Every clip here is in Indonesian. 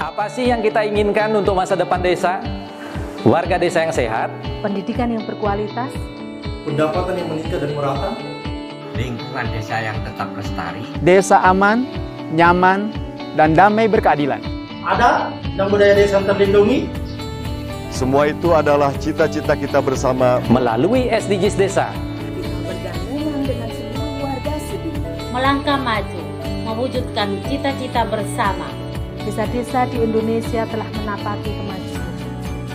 Apa sih yang kita inginkan untuk masa depan desa? Warga desa yang sehat, pendidikan yang berkualitas, pendapatan yang meningkat dan merata, lingkungan desa yang tetap lestari, desa aman, nyaman, dan damai berkeadilan. Ada dan budaya desa yang terlindungi. Semua itu adalah cita-cita kita bersama melalui SDGs Desa. Dengan seluruh warga melangkah maju, mewujudkan cita-cita bersama. Desa-desa di Indonesia telah menapaki kemajuan.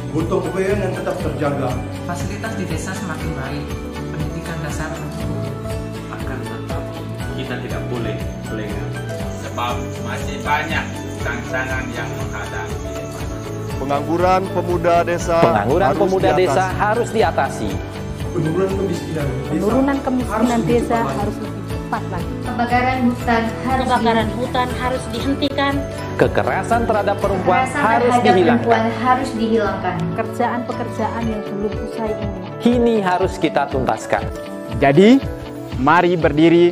Butuh yang tetap terjaga. Fasilitas di desa semakin baik. Pendidikan dasar menurun. Akan tetap kita tidak boleh lengah. Sebab masih banyak tantangan yang menghadapi. Pengangguran pemuda desa Pengangguran harus pemuda diatasi. desa harus diatasi. Penurunan kemiskinan desa, Penurunan kemiskinan harus, desa harus cepat lagi. Kebakaran hutan harus kebakaran di... hutan harus dihentikan. Kekerasan terhadap perempuan Kekerasan harus terhadap dihilangkan. Perempuan harus dihilangkan. Pekerjaan-pekerjaan yang belum usai ini. Ini harus kita tuntaskan. Jadi, mari berdiri.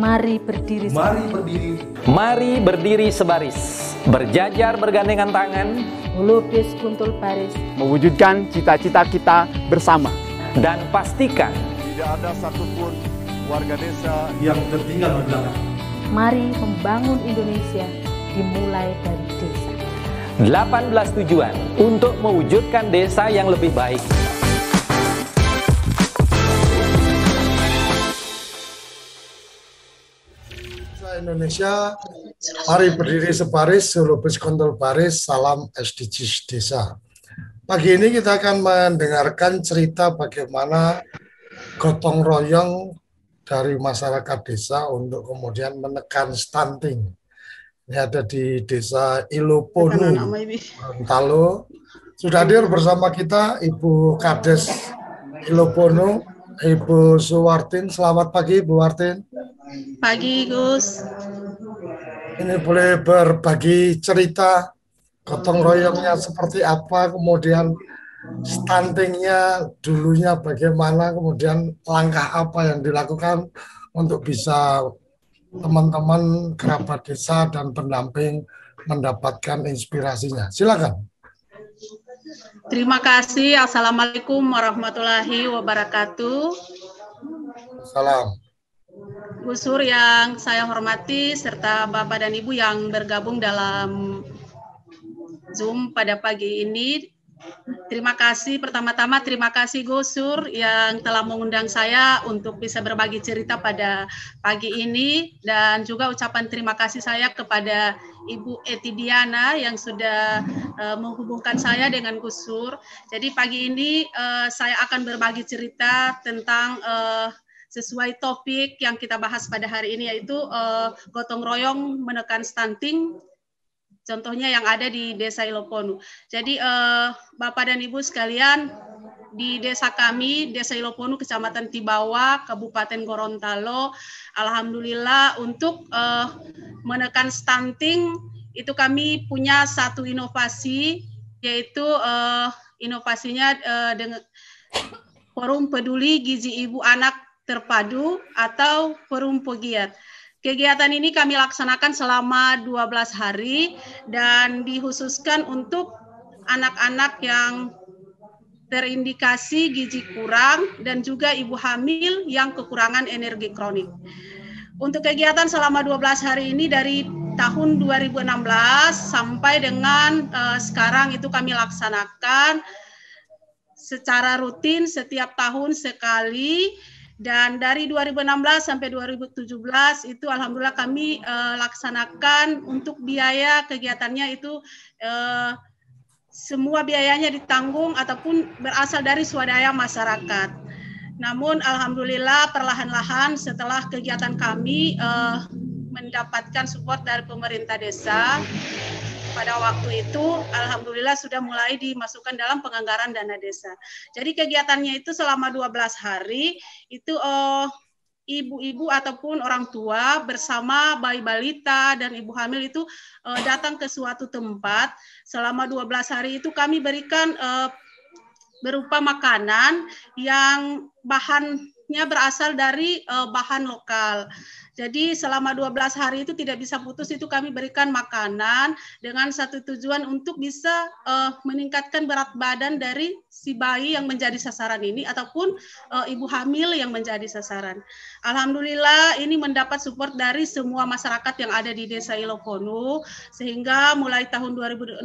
Mari berdiri. Mari berdiri. Mari berdiri sebaris, berjajar bergandengan tangan, melukis kuntul paris. mewujudkan cita-cita kita bersama dan pastikan tidak ada satupun warga desa yang tertinggal di belakang. Mari membangun Indonesia dimulai dari desa. 18 tujuan untuk mewujudkan desa yang lebih baik. Indonesia, mari berdiri separis selubis kontrol baris, salam SDGs desa. Pagi ini kita akan mendengarkan cerita bagaimana gotong royong dari masyarakat desa untuk kemudian menekan stunting. Ini ada di desa Ilopono, Gorontalo. Sudah hadir bersama kita Ibu Kades Ilopono, Ibu Suwartin. Selamat pagi Ibu Wartin. Pagi Gus. Ini boleh berbagi cerita gotong royongnya seperti apa, kemudian stuntingnya dulunya bagaimana, kemudian langkah apa yang dilakukan untuk bisa teman-teman kerabat desa dan pendamping mendapatkan inspirasinya. Silakan. Terima kasih. Assalamualaikum warahmatullahi wabarakatuh. Salam. Gusur yang saya hormati serta Bapak dan Ibu yang bergabung dalam Zoom pada pagi ini Terima kasih pertama-tama terima kasih Gusur yang telah mengundang saya untuk bisa berbagi cerita pada pagi ini dan juga ucapan terima kasih saya kepada Ibu Etidiana yang sudah uh, menghubungkan saya dengan Gusur. Jadi pagi ini uh, saya akan berbagi cerita tentang uh, sesuai topik yang kita bahas pada hari ini yaitu uh, gotong royong menekan stunting Contohnya yang ada di Desa Iloponu. Jadi eh, Bapak dan Ibu sekalian, di desa kami, Desa Iloponu, Kecamatan Tibawa, Kabupaten Gorontalo, alhamdulillah untuk eh, menekan stunting itu kami punya satu inovasi yaitu eh, inovasinya eh, dengan Forum Peduli Gizi Ibu Anak Terpadu atau Forum Pegiat. Kegiatan ini kami laksanakan selama 12 hari dan dihususkan untuk anak-anak yang terindikasi gizi kurang dan juga ibu hamil yang kekurangan energi kronik. Untuk kegiatan selama 12 hari ini dari tahun 2016 sampai dengan uh, sekarang itu kami laksanakan secara rutin setiap tahun sekali dan dari 2016 sampai 2017 itu alhamdulillah kami uh, laksanakan untuk biaya kegiatannya itu uh, semua biayanya ditanggung ataupun berasal dari swadaya masyarakat. Namun alhamdulillah perlahan-lahan setelah kegiatan kami uh, mendapatkan support dari pemerintah desa pada waktu itu alhamdulillah sudah mulai dimasukkan dalam penganggaran dana desa. Jadi kegiatannya itu selama 12 hari itu eh, ibu-ibu ataupun orang tua bersama bayi balita dan ibu hamil itu uh, datang ke suatu tempat selama 12 hari itu kami berikan uh, berupa makanan yang bahan Ya, berasal dari uh, bahan lokal. Jadi selama 12 hari itu tidak bisa putus itu kami berikan makanan dengan satu tujuan untuk bisa uh, meningkatkan berat badan dari si bayi yang menjadi sasaran ini ataupun uh, ibu hamil yang menjadi sasaran. Alhamdulillah ini mendapat support dari semua masyarakat yang ada di Desa Ilokonu sehingga mulai tahun 2016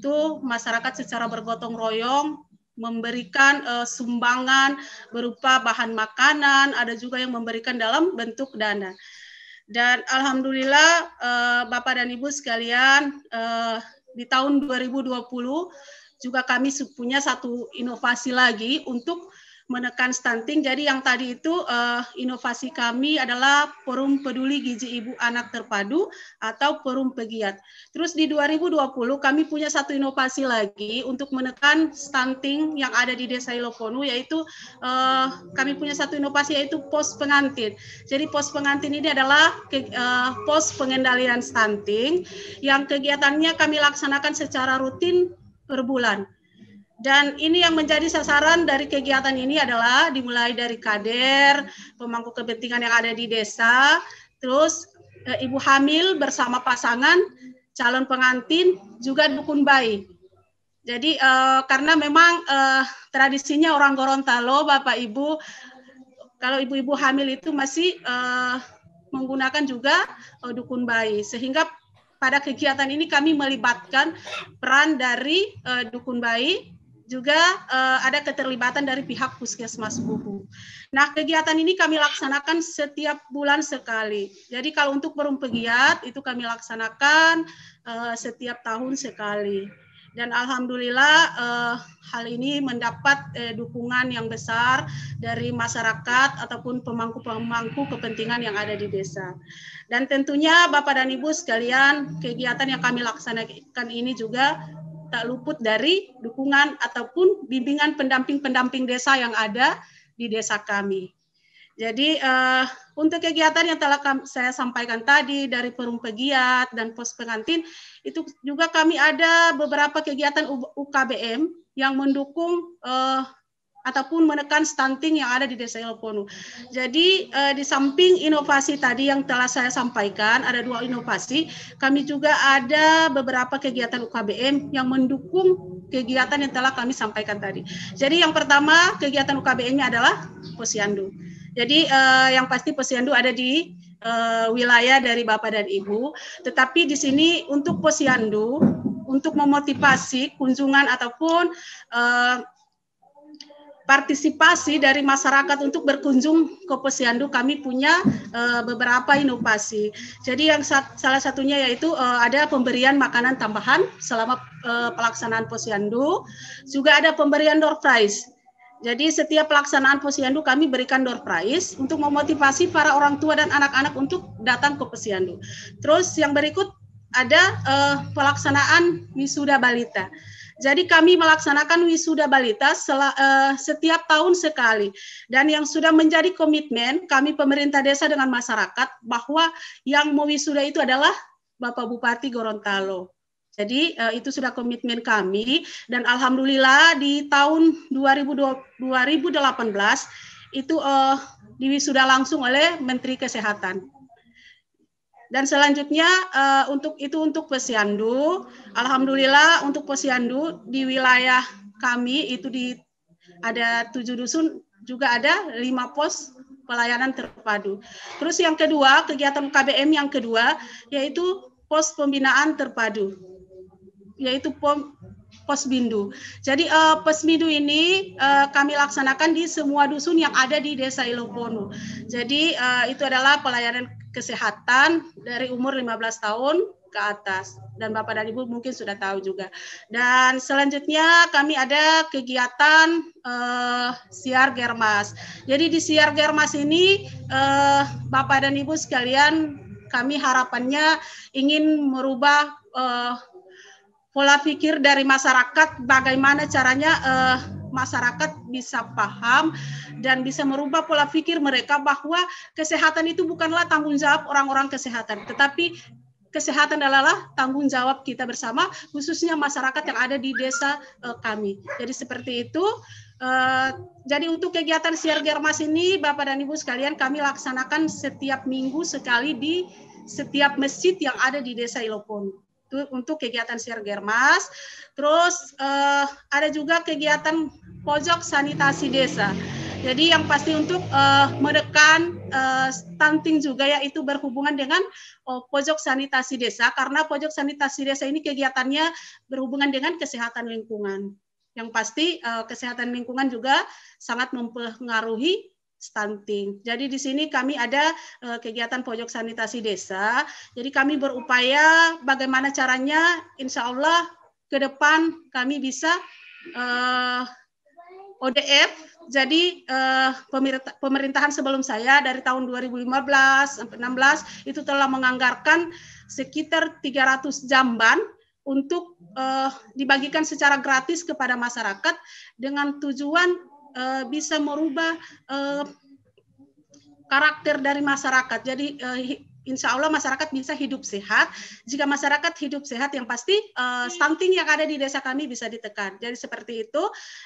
itu masyarakat secara bergotong royong memberikan uh, sumbangan berupa bahan makanan, ada juga yang memberikan dalam bentuk dana. Dan alhamdulillah uh, Bapak dan Ibu sekalian uh, di tahun 2020 juga kami punya satu inovasi lagi untuk menekan stunting. Jadi yang tadi itu uh, inovasi kami adalah Forum Peduli Gizi Ibu Anak Terpadu atau Forum Pegiat. Terus di 2020 kami punya satu inovasi lagi untuk menekan stunting yang ada di Desa Ilokonu yaitu uh, kami punya satu inovasi yaitu pos pengantin. Jadi pos pengantin ini adalah ke, uh, pos pengendalian stunting yang kegiatannya kami laksanakan secara rutin per bulan. Dan ini yang menjadi sasaran dari kegiatan ini adalah dimulai dari kader, pemangku kepentingan yang ada di desa, terus e, ibu hamil bersama pasangan, calon pengantin, juga dukun bayi. Jadi e, karena memang e, tradisinya orang Gorontalo, Bapak Ibu, kalau ibu-ibu hamil itu masih e, menggunakan juga e, dukun bayi, sehingga pada kegiatan ini kami melibatkan peran dari uh, dukun bayi juga uh, ada keterlibatan dari pihak puskesmas Bubu. Nah, kegiatan ini kami laksanakan setiap bulan sekali. Jadi kalau untuk forum pegiat itu kami laksanakan uh, setiap tahun sekali. Dan alhamdulillah uh, hal ini mendapat uh, dukungan yang besar dari masyarakat ataupun pemangku-pemangku kepentingan yang ada di desa. Dan tentunya Bapak dan Ibu sekalian, kegiatan yang kami laksanakan ini juga tak luput dari dukungan ataupun bimbingan pendamping-pendamping desa yang ada di desa kami. Jadi uh, untuk kegiatan yang telah saya sampaikan tadi dari forum pegiat dan pos pengantin itu juga kami ada beberapa kegiatan UKBM yang mendukung uh, ataupun menekan stunting yang ada di desa Ilponu. Jadi eh, di samping inovasi tadi yang telah saya sampaikan ada dua inovasi, kami juga ada beberapa kegiatan UKBM yang mendukung kegiatan yang telah kami sampaikan tadi. Jadi yang pertama kegiatan UKBM-nya adalah posyandu. Jadi eh, yang pasti posyandu ada di eh, wilayah dari Bapak dan Ibu, tetapi di sini untuk posyandu untuk memotivasi kunjungan ataupun eh, partisipasi dari masyarakat untuk berkunjung ke posyandu kami punya uh, beberapa inovasi. Jadi yang sat, salah satunya yaitu uh, ada pemberian makanan tambahan selama uh, pelaksanaan posyandu, juga ada pemberian door prize. Jadi setiap pelaksanaan posyandu kami berikan door prize untuk memotivasi para orang tua dan anak-anak untuk datang ke posyandu. Terus yang berikut ada uh, pelaksanaan wisuda balita. Jadi kami melaksanakan wisuda balita eh, setiap tahun sekali. Dan yang sudah menjadi komitmen kami pemerintah desa dengan masyarakat bahwa yang mau wisuda itu adalah Bapak Bupati Gorontalo. Jadi eh, itu sudah komitmen kami dan alhamdulillah di tahun 2018 itu eh, diwisuda langsung oleh Menteri Kesehatan. Dan selanjutnya uh, untuk itu untuk posyandu, alhamdulillah untuk posyandu di wilayah kami itu di ada tujuh dusun juga ada lima pos pelayanan terpadu. Terus yang kedua kegiatan KBM yang kedua yaitu pos pembinaan terpadu, yaitu pom, Posbindu. Jadi uh, eh, Posbindu ini uh, kami laksanakan di semua dusun yang ada di Desa Iloponu. Jadi uh, itu adalah pelayanan kesehatan dari umur 15 tahun ke atas dan Bapak dan Ibu mungkin sudah tahu juga. Dan selanjutnya kami ada kegiatan uh, siar Germas. Jadi di siar Germas ini uh, Bapak dan Ibu sekalian kami harapannya ingin merubah uh, pola pikir dari masyarakat bagaimana caranya uh, masyarakat bisa paham dan bisa merubah pola pikir mereka bahwa kesehatan itu bukanlah tanggung jawab orang-orang kesehatan tetapi kesehatan adalah tanggung jawab kita bersama khususnya masyarakat yang ada di desa uh, kami. Jadi seperti itu eh, jadi untuk kegiatan siar Germas ini Bapak dan Ibu sekalian kami laksanakan setiap minggu sekali di setiap masjid yang ada di Desa Ilopon untuk kegiatan share germas, Terus uh, ada juga kegiatan pojok sanitasi desa. Jadi yang pasti untuk uh, menekan uh, stunting juga yaitu berhubungan dengan uh, pojok sanitasi desa karena pojok sanitasi desa ini kegiatannya berhubungan dengan kesehatan lingkungan. Yang pasti uh, kesehatan lingkungan juga sangat mempengaruhi stunting. Jadi di sini kami ada uh, kegiatan pojok sanitasi desa. Jadi kami berupaya bagaimana caranya, insya Allah ke depan kami bisa uh, eh, ODF. Jadi uh, pemerintahan sebelum saya dari tahun 2015 sampai 16 itu telah menganggarkan sekitar 300 jamban untuk uh, dibagikan secara gratis kepada masyarakat dengan tujuan uh, bisa merubah uh, karakter dari masyarakat. Jadi uh, insya Allah masyarakat bisa hidup sehat. Jika masyarakat hidup sehat, yang pasti uh, stunting yang ada di desa kami bisa ditekan. Jadi seperti itu.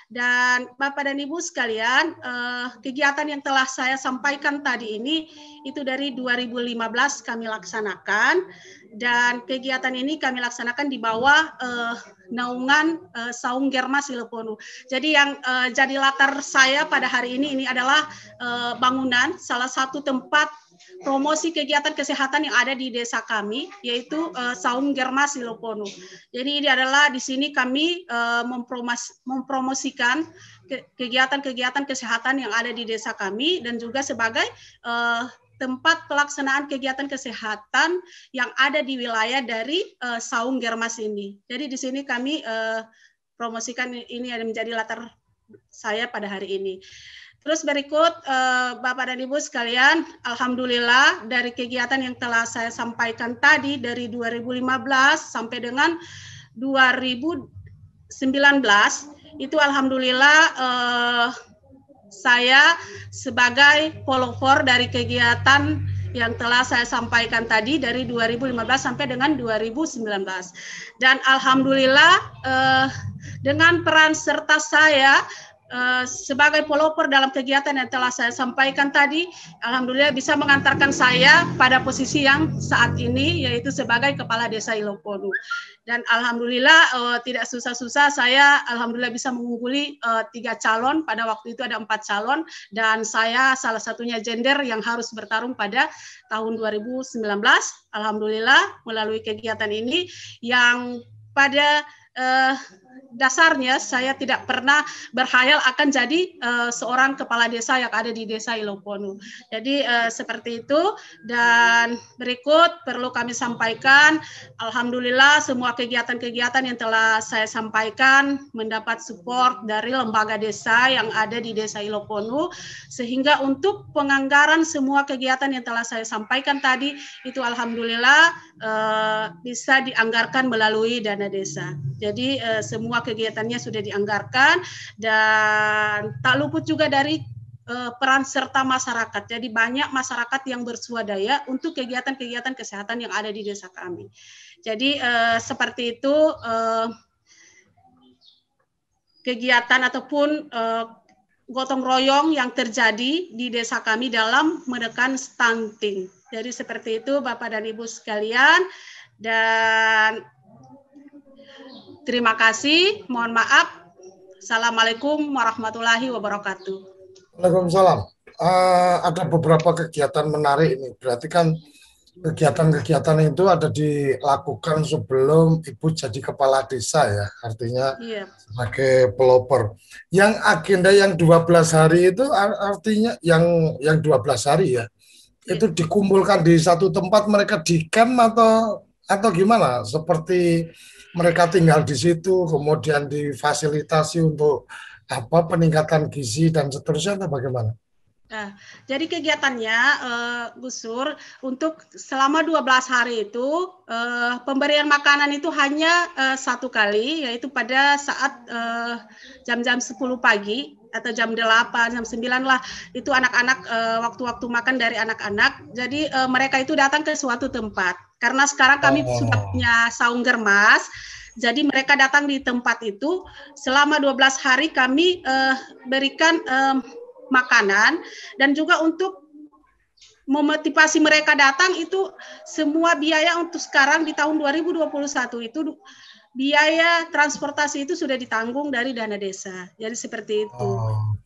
Dan Bapak dan Ibu sekalian, uh, kegiatan yang telah saya sampaikan tadi ini itu dari 2015 kami laksanakan dan kegiatan ini kami laksanakan di bawah uh, naungan uh, Saung Germa Sileponu. Jadi yang uh, jadi latar saya pada hari ini ini adalah uh, bangunan salah satu tempat promosi kegiatan kesehatan yang ada di desa kami, yaitu uh, Saung Germas Siloponu. Jadi ini adalah di sini kami uh, eh, mempromos mempromosikan kegiatan-kegiatan kesehatan yang ada di desa kami dan juga sebagai uh, tempat pelaksanaan kegiatan kesehatan yang ada di wilayah dari uh, Saung Germas ini. Jadi di sini kami uh, promosikan ini yang menjadi latar saya pada hari ini. Terus berikut eh, Bapak dan Ibu sekalian, alhamdulillah dari kegiatan yang telah saya sampaikan tadi dari 2015 sampai dengan 2019 itu alhamdulillah eh, saya sebagai follower dari kegiatan yang telah saya sampaikan tadi dari 2015 sampai dengan 2019. Dan alhamdulillah eh, dengan peran serta saya Eh, sebagai pelopor dalam kegiatan yang telah saya sampaikan tadi, alhamdulillah bisa mengantarkan saya pada posisi yang saat ini yaitu sebagai kepala desa Ilokodu. Dan alhamdulillah uh, tidak susah-susah saya alhamdulillah bisa mengungguli uh, tiga calon pada waktu itu ada empat calon dan saya salah satunya gender yang harus bertarung pada tahun 2019. Alhamdulillah melalui kegiatan ini yang pada uh, dasarnya saya tidak pernah berhayal akan jadi uh, seorang kepala desa yang ada di desa Iloponu. Jadi uh, seperti itu dan berikut perlu kami sampaikan alhamdulillah semua kegiatan-kegiatan yang telah saya sampaikan mendapat support dari lembaga desa yang ada di desa Iloponu sehingga untuk penganggaran semua kegiatan yang telah saya sampaikan tadi itu alhamdulillah uh, bisa dianggarkan melalui dana desa. Jadi uh, semua semua kegiatannya sudah dianggarkan dan tak luput juga dari uh, peran serta masyarakat. Jadi banyak masyarakat yang bersuadaya untuk kegiatan-kegiatan kesehatan yang ada di desa kami. Jadi uh, seperti itu uh, kegiatan ataupun gotong royong yang terjadi di desa kami dalam menekan stunting. Jadi seperti itu Bapak dan Ibu sekalian dan Terima kasih, mohon maaf. Assalamualaikum warahmatullahi wabarakatuh. Waalaikumsalam. Uh, ada beberapa kegiatan menarik ini. Berarti kan kegiatan-kegiatan itu ada dilakukan sebelum Ibu jadi kepala desa ya. Artinya yeah. sebagai pelopor. Yang agenda yang 12 hari itu artinya yang yang 12 hari ya. Yeah. Itu dikumpulkan di satu tempat mereka di camp atau atau gimana seperti mereka tinggal di situ kemudian difasilitasi untuk apa peningkatan gizi dan seterusnya atau bagaimana? Nah, jadi kegiatannya uh, eh, Gusur untuk selama 12 hari itu uh, pemberian makanan itu hanya uh, satu kali yaitu pada saat jam-jam uh, 10 pagi atau jam 8 jam 9 lah itu anak-anak uh, waktu-waktu makan dari anak-anak. Jadi uh, mereka itu datang ke suatu tempat karena sekarang kami oh. sudah punya saung germas. Jadi mereka datang di tempat itu selama 12 hari kami eh, berikan eh, makanan dan juga untuk memotivasi mereka datang itu semua biaya untuk sekarang di tahun 2021 itu biaya transportasi itu sudah ditanggung dari dana desa. Jadi seperti itu. Oh.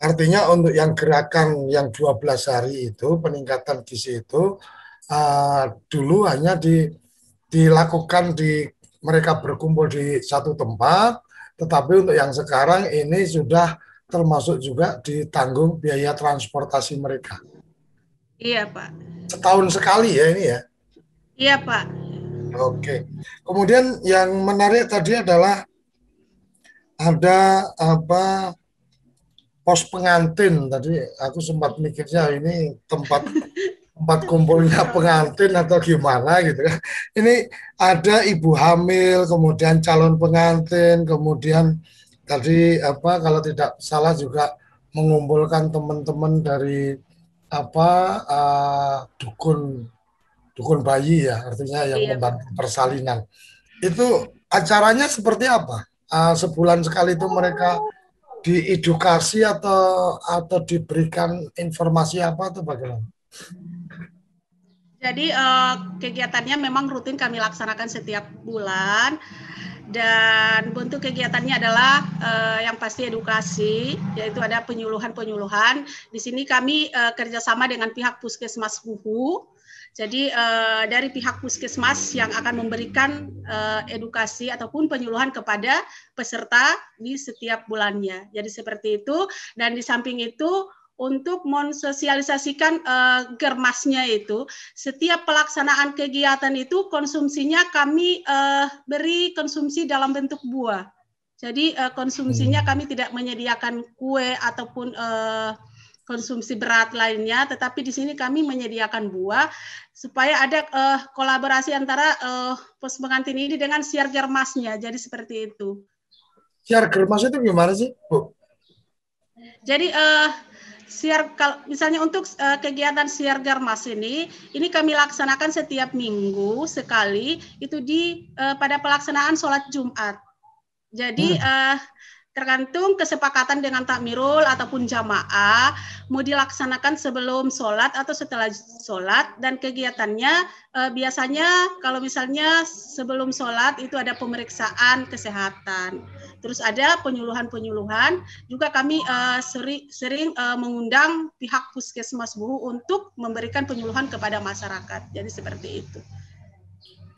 Artinya untuk yang gerakan yang 12 hari itu peningkatan gizi itu uh, dulu hanya di, dilakukan di mereka berkumpul di satu tempat, tetapi untuk yang sekarang ini sudah termasuk juga ditanggung biaya transportasi mereka. Iya, Pak. Setahun sekali ya ini ya? Iya, Pak. Oke. Kemudian yang menarik tadi adalah ada apa pos pengantin tadi aku sempat mikirnya ini tempat tempat kumpulnya pengantin atau gimana gitu kan. Ini ada ibu hamil, kemudian calon pengantin, kemudian tadi apa kalau tidak salah juga mengumpulkan teman-teman dari apa uh, dukun dukun bayi ya artinya yang iya. membantu persalinan. Itu acaranya seperti apa? Uh, sebulan sekali itu mereka diedukasi atau atau diberikan informasi apa atau bagaimana? Jadi uh, kegiatannya memang rutin kami laksanakan setiap bulan dan bentuk kegiatannya adalah uh, yang pasti edukasi, yaitu ada penyuluhan-penyuluhan. Di sini kami uh, kerjasama dengan pihak puskesmas Huhu. Jadi uh, dari pihak puskesmas yang akan memberikan uh, edukasi ataupun penyuluhan kepada peserta di setiap bulannya. Jadi seperti itu. Dan di samping itu untuk mensosialisasikan uh, germasnya itu. Setiap pelaksanaan kegiatan itu konsumsinya kami uh, beri konsumsi dalam bentuk buah. Jadi uh, konsumsinya hmm. kami tidak menyediakan kue ataupun uh, konsumsi berat lainnya, tetapi di sini kami menyediakan buah supaya ada uh, kolaborasi antara uh, pos pengantin ini dengan siar germasnya. Jadi seperti itu. Siar germas itu gimana sih, Bu? Jadi uh, siar misalnya untuk uh, kegiatan siar germas ini ini kami laksanakan setiap minggu sekali itu di uh, pada pelaksanaan sholat Jumat. Jadi uh, tergantung kesepakatan dengan takmirul ataupun jamaah mau dilaksanakan sebelum sholat atau setelah sholat dan kegiatannya uh, biasanya kalau misalnya sebelum sholat itu ada pemeriksaan kesehatan Terus ada penyuluhan-penyuluhan. Juga kami uh, seri, sering uh, mengundang pihak puskesmas Buhu untuk memberikan penyuluhan kepada masyarakat. Jadi seperti itu.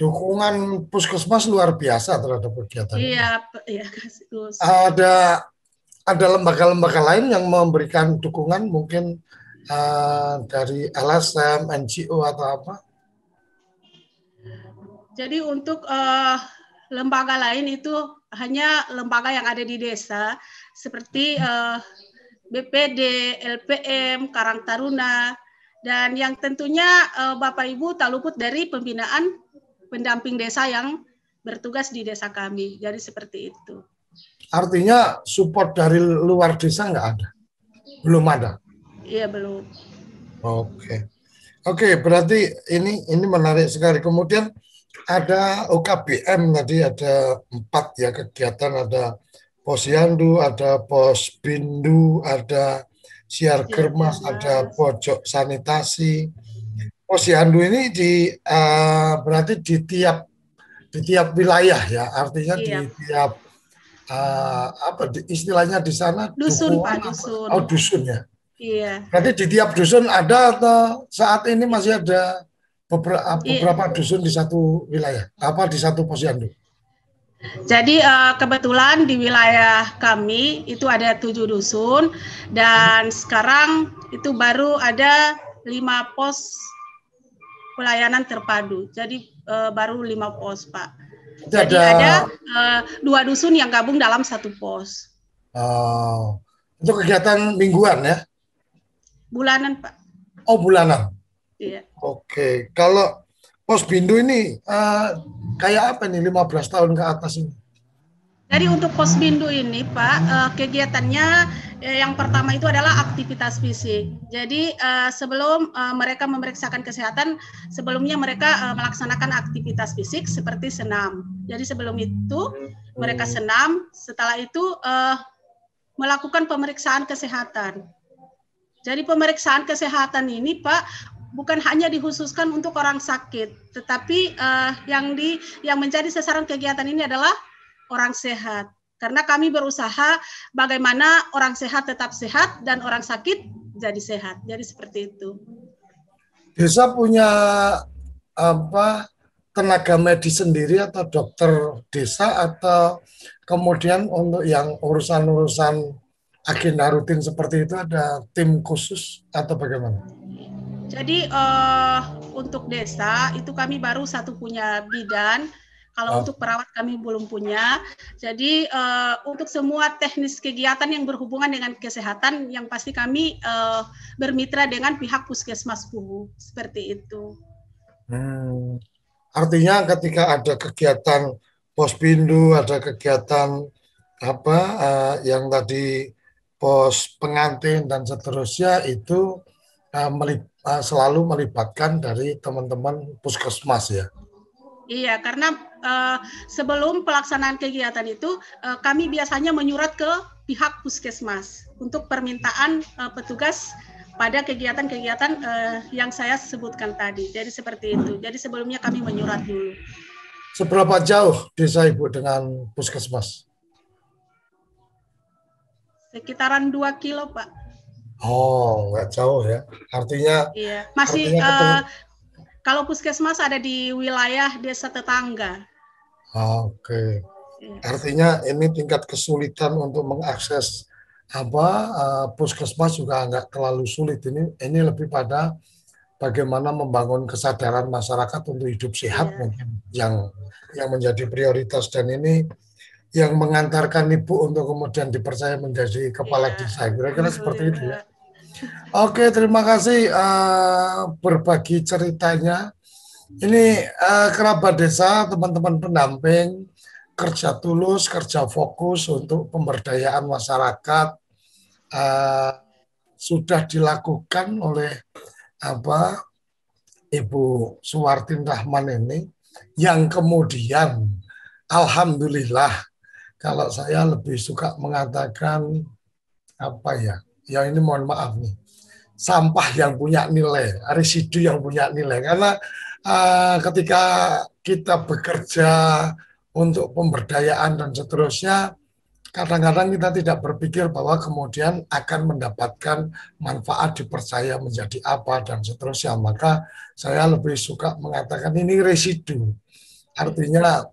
Dukungan puskesmas luar biasa terhadap kegiatan. Iya, iya kasih. Ada ada lembaga-lembaga lain yang memberikan dukungan mungkin uh, dari LSM, NGO atau apa? Jadi untuk uh, lembaga lain itu hanya lembaga yang ada di desa seperti uh, eh, BPD, LPM, Karang Taruna, dan yang tentunya uh, Bapak Ibu tak luput dari pembinaan pendamping desa yang bertugas di desa kami. Jadi seperti itu. Artinya support dari luar desa nggak ada? Belum ada? Iya, belum. Oke. Okay. Oke, okay, berarti ini ini menarik sekali. Kemudian ada OKBM tadi ada empat ya kegiatan ada posyandu, ada pos bindu, ada siar kermas, ada pojok sanitasi. Posyandu ini di uh, berarti di tiap di tiap wilayah ya, artinya iya. di tiap uh, apa di, istilahnya di sana dusun dukuan, Pak dusun. Oh dusun ya. Iya. Berarti di tiap dusun ada atau saat ini masih ada Ah, iya. beberapa, dusun di satu wilayah apa di satu posyandu jadi eh, kebetulan di wilayah kami itu ada tujuh dusun dan sekarang itu baru ada lima pos pelayanan terpadu. Jadi eh, baru lima pos pak. Jadi ada, ada eh, dua dusun yang gabung dalam satu pos. Oh, untuk kegiatan mingguan ya? Bulanan pak. Oh bulanan. Yeah. Oke, kalau pos bindu ini uh, kayak apa nih 15 tahun ke atas ini? Jadi untuk pos bindu ini Pak, uh, kegiatannya eh, yang pertama itu adalah aktivitas fisik. Jadi uh, sebelum uh, mereka memeriksakan kesehatan, sebelumnya mereka uh, melaksanakan aktivitas fisik seperti senam. Jadi sebelum itu mereka senam, setelah itu uh, melakukan pemeriksaan kesehatan. Jadi pemeriksaan kesehatan ini Pak bukan hanya dikhususkan untuk orang sakit, tetapi uh, yang di yang menjadi sasaran kegiatan ini adalah orang sehat. Karena kami berusaha bagaimana orang sehat tetap sehat dan orang sakit jadi sehat. Jadi seperti itu. Desa punya apa tenaga medis sendiri atau dokter desa atau kemudian untuk yang urusan-urusan agenda rutin seperti itu ada tim khusus atau bagaimana? Jadi uh, untuk desa itu kami baru satu punya bidan. Kalau oh. untuk perawat kami belum punya. Jadi uh, untuk semua teknis kegiatan yang berhubungan dengan kesehatan yang pasti kami uh, bermitra dengan pihak puskesmas Puhu seperti itu. Hmm. Artinya ketika ada kegiatan pos pindu, ada kegiatan apa uh, yang tadi pos pengantin dan seterusnya itu uh, melip, uh, selalu melibatkan dari teman-teman puskesmas ya. Iya, karena uh, sebelum pelaksanaan kegiatan itu uh, kami biasanya menyurat ke pihak puskesmas untuk permintaan uh, petugas pada kegiatan-kegiatan uh, yang saya sebutkan tadi. Jadi seperti itu. Jadi sebelumnya kami menyurat dulu. Seberapa jauh desa Ibu dengan puskesmas? Sekitaran 2 kilo, Pak. Oh, nggak jauh ya. Artinya Iya, masih artinya uh, eh, kalau puskesmas ada di wilayah desa tetangga. Oke. Okay. Iya. Artinya ini tingkat kesulitan untuk mengakses apa uh, puskesmas juga nggak terlalu sulit ini ini lebih pada bagaimana membangun kesadaran masyarakat untuk hidup sehat iya. mungkin yang yang menjadi prioritas dan ini yang mengantarkan ibu untuk kemudian dipercaya menjadi kepala yeah. desa kira-kira seperti itu ya Oke, terima kasih uh, berbagi ceritanya. Ini uh, kerabat desa, teman-teman pendamping, kerja tulus, kerja fokus untuk pemberdayaan masyarakat uh, sudah dilakukan oleh apa Ibu Suwartin Rahman ini yang kemudian alhamdulillah kalau saya lebih suka mengatakan apa ya ya ini mohon maaf nih, sampah yang punya nilai, residu yang punya nilai. Karena uh, ketika kita bekerja untuk pemberdayaan dan seterusnya, kadang-kadang kita tidak berpikir bahwa kemudian akan mendapatkan manfaat dipercaya menjadi apa dan seterusnya. Maka saya lebih suka mengatakan ini residu. Artinya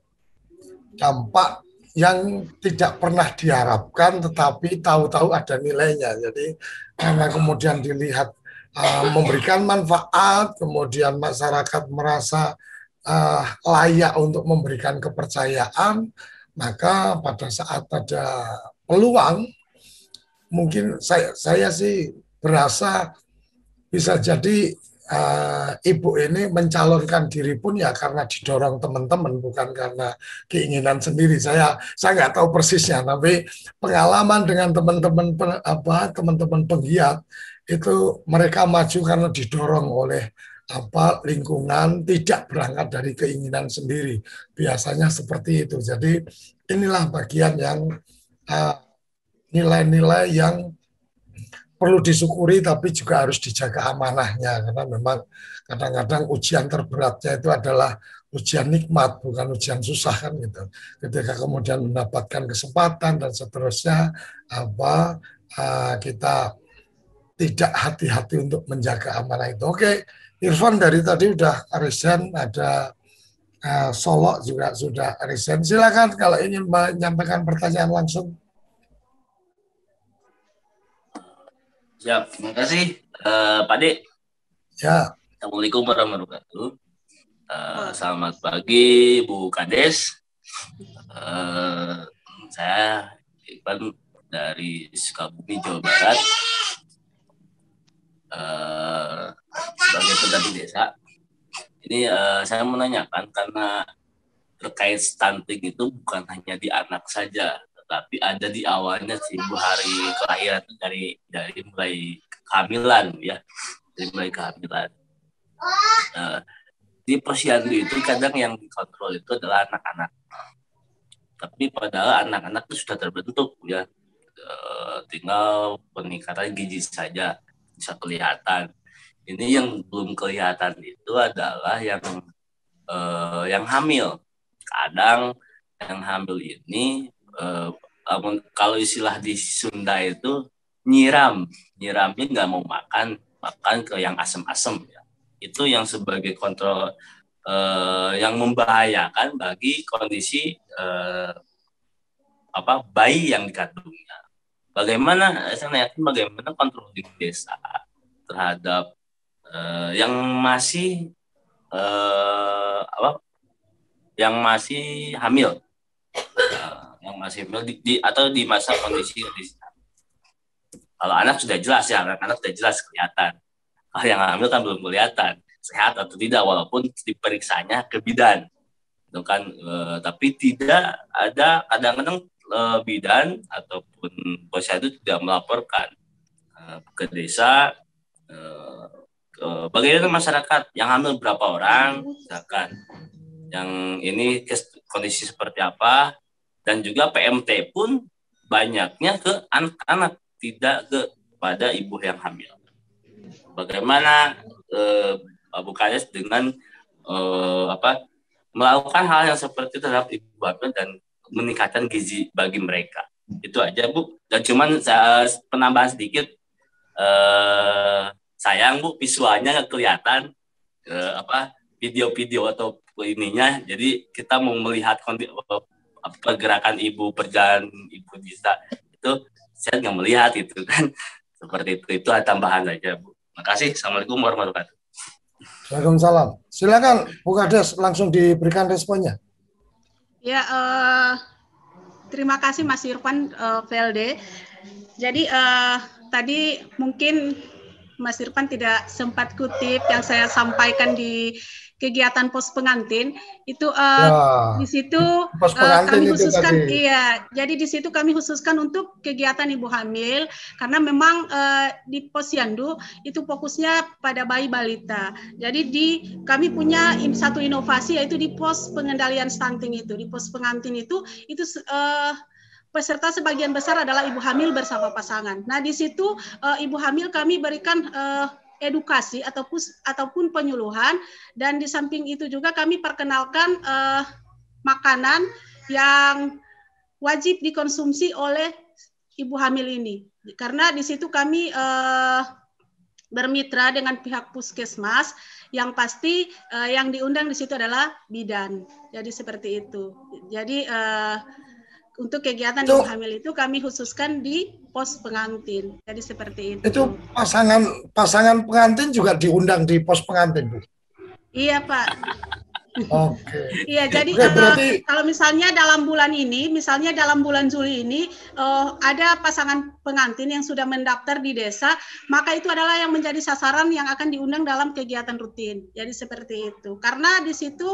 dampak yang tidak pernah diharapkan tetapi tahu-tahu ada nilainya. Jadi karena kemudian dilihat uh, memberikan manfaat, kemudian masyarakat merasa uh, layak untuk memberikan kepercayaan, maka pada saat ada peluang mungkin saya saya sih berasa bisa jadi uh, ibu ini mencalonkan diri pun ya karena didorong teman-teman bukan karena keinginan sendiri. Saya saya nggak tahu persisnya, tapi pengalaman dengan teman-teman apa teman-teman penggiat itu mereka maju karena didorong oleh apa lingkungan tidak berangkat dari keinginan sendiri biasanya seperti itu jadi inilah bagian yang uh, ah, nilai -nilai yang perlu disyukuri tapi juga harus dijaga amanahnya karena memang kadang-kadang ujian terberatnya itu adalah ujian nikmat bukan ujian susah kan gitu ketika kemudian mendapatkan kesempatan dan seterusnya apa uh, kita tidak hati-hati untuk menjaga amanah itu oke Irfan dari tadi udah arisan ada uh, eh, Solo juga sudah arisan silakan kalau ingin menyampaikan pertanyaan langsung Siap, terima kasih uh, eh, Pak Dek. Ya. Assalamualaikum warahmatullahi wabarakatuh. Uh, selamat pagi Bu Kades. Uh, saya Iqbal dari Sukabumi, Jawa Barat. Uh, sebagai pendamping desa. Ini uh, saya menanyakan karena terkait stunting itu bukan hanya di anak saja, tapi ada di awalnya seribu hari kelahiran dari dari mulai kehamilan ya dari mulai kehamilan nah, di posyandu itu kadang yang dikontrol itu adalah anak-anak tapi padahal anak-anak itu sudah terbentuk ya eh, tinggal peningkatan gizi saja bisa kelihatan ini yang belum kelihatan itu adalah yang e, yang hamil kadang yang hamil ini uh, kalau istilah di Sunda itu nyiram, nyiramnya nggak mau makan, makan ke yang asem-asem. Ya. Itu yang sebagai kontrol uh, yang membahayakan bagi kondisi uh, apa bayi yang dikandungnya. Bagaimana saya yakin bagaimana kontrol di desa terhadap uh, yang masih uh, apa yang masih hamil yang masih Emil di, di, atau di masa kondisi kalau anak sudah jelas ya anak-anak sudah jelas kelihatan kalau yang hamil kan belum kelihatan sehat atau tidak walaupun diperiksanya ke bidan itu kan e, tapi tidak ada kadang-kadang e, bidan ataupun bosnya itu tidak melaporkan e, ke desa e, ke, bagaimana masyarakat yang hamil berapa orang misalkan yang ini kondisi seperti apa dan juga PMT pun banyaknya ke anak-anak tidak kepada ibu yang hamil. Bagaimana eh, Abu Kades dengan eh, apa melakukan hal yang seperti terhadap ibu hamil dan meningkatkan gizi bagi mereka. Itu aja Bu. Dan cuman saya, penambahan sedikit eh, sayang Bu visualnya nggak kelihatan eh, apa video-video atau ininya. Jadi kita mau melihat kondisi pergerakan ibu perjalanan ibu bisa itu saya nggak melihat itu kan seperti itu itu tambahan saja bu. Makasih. Assalamualaikum warahmatullahi wabarakatuh. Waalaikumsalam. Silakan Bu Kades langsung diberikan responnya. Ya, uh, terima kasih Mas Irfan uh, eh, VLD. Jadi uh, tadi mungkin Mas Irfan tidak sempat kutip yang saya sampaikan di kegiatan pos pengantin itu uh, ya, di situ pos uh, kami khususkan tadi. iya jadi di situ kami khususkan untuk kegiatan ibu hamil karena memang uh, di posyandu itu fokusnya pada bayi balita jadi di kami punya satu inovasi yaitu di pos pengendalian stunting itu di pos pengantin itu itu uh, peserta sebagian besar adalah ibu hamil bersama pasangan. Nah di situ uh, ibu hamil kami berikan uh, edukasi ataupun ataupun penyuluhan dan di samping itu juga kami perkenalkan eh, makanan yang wajib dikonsumsi oleh ibu hamil ini karena di situ kami eh, bermitra dengan pihak puskesmas yang pasti eh, yang diundang di situ adalah bidan jadi seperti itu jadi eh, untuk kegiatan itu, ibu hamil itu kami khususkan di pos pengantin. Jadi seperti itu. Itu pasangan pasangan pengantin juga diundang di pos pengantin, Bu. Iya, Pak. Oke. Iya, jadi okay, berarti... kalau misalnya dalam bulan ini, misalnya dalam bulan Juli ini uh, ada pasangan pengantin yang sudah mendaftar di desa, maka itu adalah yang menjadi sasaran yang akan diundang dalam kegiatan rutin. Jadi seperti itu. Karena di situ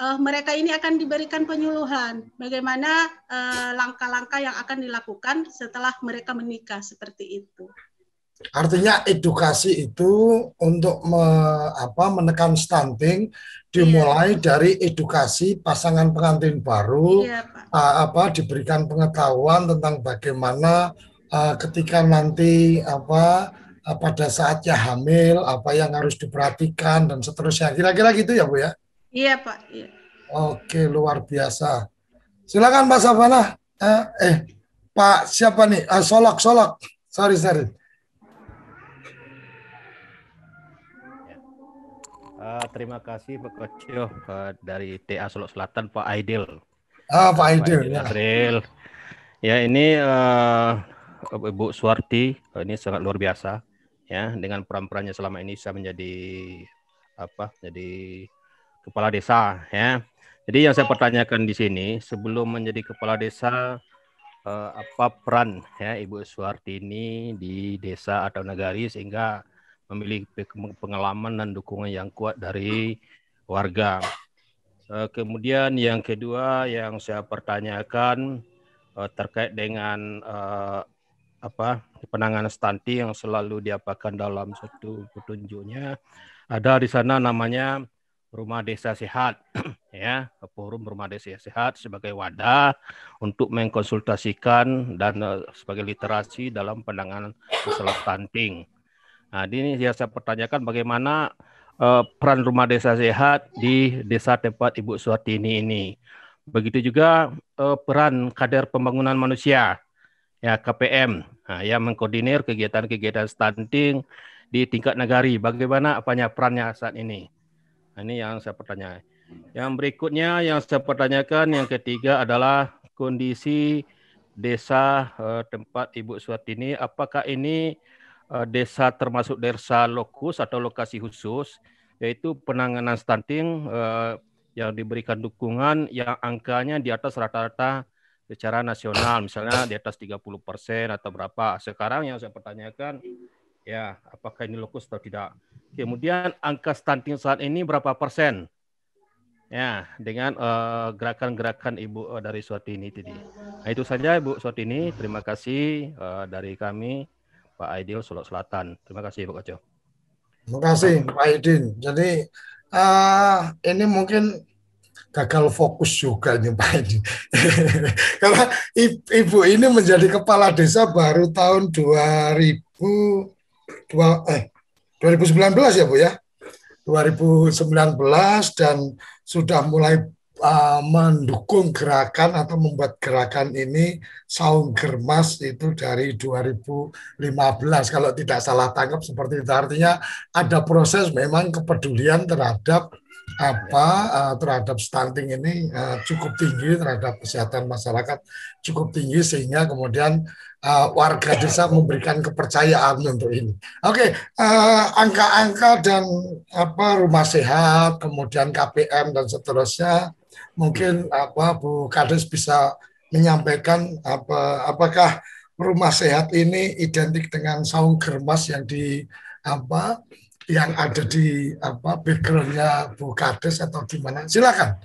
uh, mereka ini akan diberikan penyuluhan bagaimana eh, langkah-langkah uh, yang akan dilakukan setelah mereka menikah seperti itu. Artinya edukasi itu untuk me, apa, menekan stunting dimulai yeah. dari edukasi pasangan pengantin baru yeah, uh, apa diberikan pengetahuan tentang bagaimana uh, ketika nanti apa uh, pada saatnya hamil apa yang harus diperhatikan dan seterusnya kira-kira gitu ya Bu ya. Iya Pak. Iya. Oke luar biasa. Silakan Pak Savana. Eh, eh Pak siapa nih? Ah, Solok Solok Sorry sorry. Uh, terima kasih Pak Kocio uh, eh, dari TA Solok Selatan Pak Aidil. Ah Pak Aidil. Pak Aidil. Ya. ya ini uh, Ibu Suwarti uh, ini sangat luar biasa ya dengan peran-perannya selama ini bisa menjadi apa jadi kepala desa ya. Jadi yang saya pertanyakan di sini sebelum menjadi kepala desa eh, apa peran ya Ibu Suartini di desa atau nagari sehingga memiliki pengalaman dan dukungan yang kuat dari warga. Eh, kemudian yang kedua yang saya pertanyakan eh, terkait dengan eh, apa penanganan stunting yang selalu diapakan dalam satu petunjuknya ada di sana namanya Rumah Desa Sehat ya, forum Rumah Desa Sehat sebagai wadah untuk mengkonsultasikan dan eh, sebagai literasi dalam penanganan masalah stunting. Nah, ini yang saya pertanyakan bagaimana uh, peran Rumah Desa Sehat di desa tempat Ibu Suartini ini. Begitu juga uh, peran kader pembangunan manusia ya KPM nah, yang mengkoordinir kegiatan-kegiatan stunting di tingkat negari. Bagaimana apanya perannya saat ini? Nah, ini yang saya pertanyakan. Yang berikutnya yang saya pertanyakan yang ketiga adalah kondisi desa eh, tempat Ibu ini. Apakah ini eh, desa termasuk desa lokus atau lokasi khusus, yaitu penanganan stunting eh, yang diberikan dukungan yang angkanya di atas rata-rata secara nasional, misalnya di atas 30 persen atau berapa. Sekarang yang saya pertanyakan, ya apakah ini lokus atau tidak. Kemudian angka stunting saat ini berapa persen? Ya, dengan gerakan eh, gerakan-gerakan Ibu uh, dari ini tadi. Nah, itu saja Ibu ini Terima kasih uh, dari kami Pak Aidil Solok Selatan. Terima kasih Ibu Koco. Terima kasih Pak Aidil. Jadi uh, ini mungkin gagal fokus juga nih Pak Aidil. Karena Ibu ini menjadi kepala desa baru tahun 2000 dua eh 2019 ya Bu ya. 2019 dan sudah mulai uh, mendukung gerakan atau membuat gerakan ini saung germas itu dari 2015 kalau tidak salah tangkap seperti itu artinya ada proses memang kepedulian terhadap apa uh, terhadap stunting ini uh, cukup tinggi terhadap kesehatan masyarakat cukup tinggi sehingga kemudian uh, warga desa memberikan kepercayaan untuk ini. Oke, okay, uh, angka-angka dan apa rumah sehat, kemudian KPM dan seterusnya mungkin apa Bu Kades bisa menyampaikan apa apakah rumah sehat ini identik dengan saung germas yang di apa yang ada di apa backgroundnya Bu Kades atau gimana? Silakan.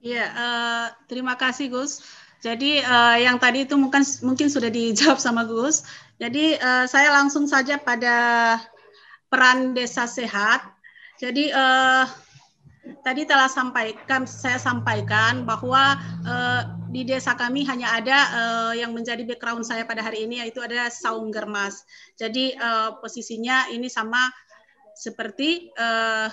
Iya, uh, terima kasih Gus. Jadi uh, yang tadi itu mungkin mungkin sudah dijawab sama Gus. Jadi uh, saya langsung saja pada peran desa sehat. Jadi uh, tadi telah sampaikan saya sampaikan bahwa uh, di desa kami hanya ada uh, yang menjadi background saya pada hari ini yaitu ada saung germas. Jadi uh, posisinya ini sama seperti uh,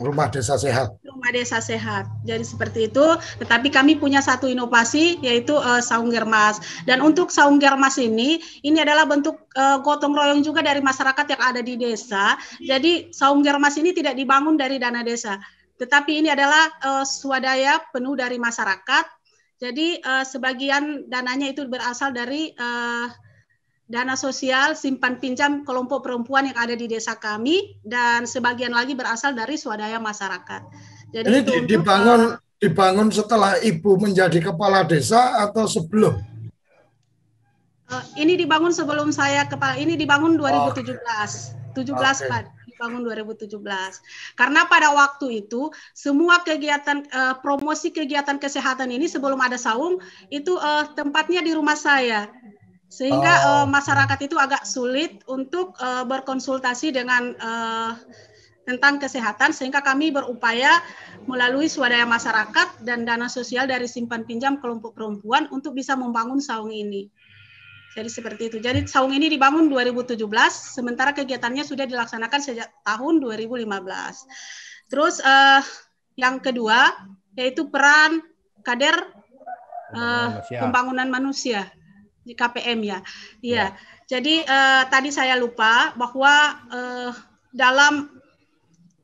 Rumah Desa Sehat. Rumah Desa Sehat. Jadi seperti itu. Tetapi kami punya satu inovasi yaitu uh, saung germas. Dan untuk saung germas ini, ini adalah bentuk uh, gotong royong juga dari masyarakat yang ada di desa. Jadi saung germas ini tidak dibangun dari dana desa, tetapi ini adalah uh, swadaya penuh dari masyarakat. Jadi uh, sebagian dananya itu berasal dari uh, dana sosial simpan pinjam kelompok perempuan yang ada di desa kami dan sebagian lagi berasal dari swadaya masyarakat. Jadi Ini itu dibangun untuk, eh, dibangun setelah ibu menjadi kepala desa atau sebelum? Eh, ini dibangun sebelum saya kepala ini dibangun 2017. Oh. 17 okay. Pak dibangun 2017. Karena pada waktu itu semua kegiatan eh, promosi kegiatan kesehatan ini sebelum ada saung itu eh, tempatnya di rumah saya sehingga oh. uh, masyarakat itu agak sulit untuk uh, berkonsultasi dengan uh, tentang kesehatan sehingga kami berupaya melalui swadaya masyarakat dan dana sosial dari simpan pinjam kelompok perempuan untuk bisa membangun saung ini. Jadi seperti itu. Jadi saung ini dibangun 2017 sementara kegiatannya sudah dilaksanakan sejak tahun 2015. Terus uh, yang kedua yaitu peran kader uh, pembangunan manusia di KPM ya. Iya. Ya. Jadi eh, tadi saya lupa bahwa eh, dalam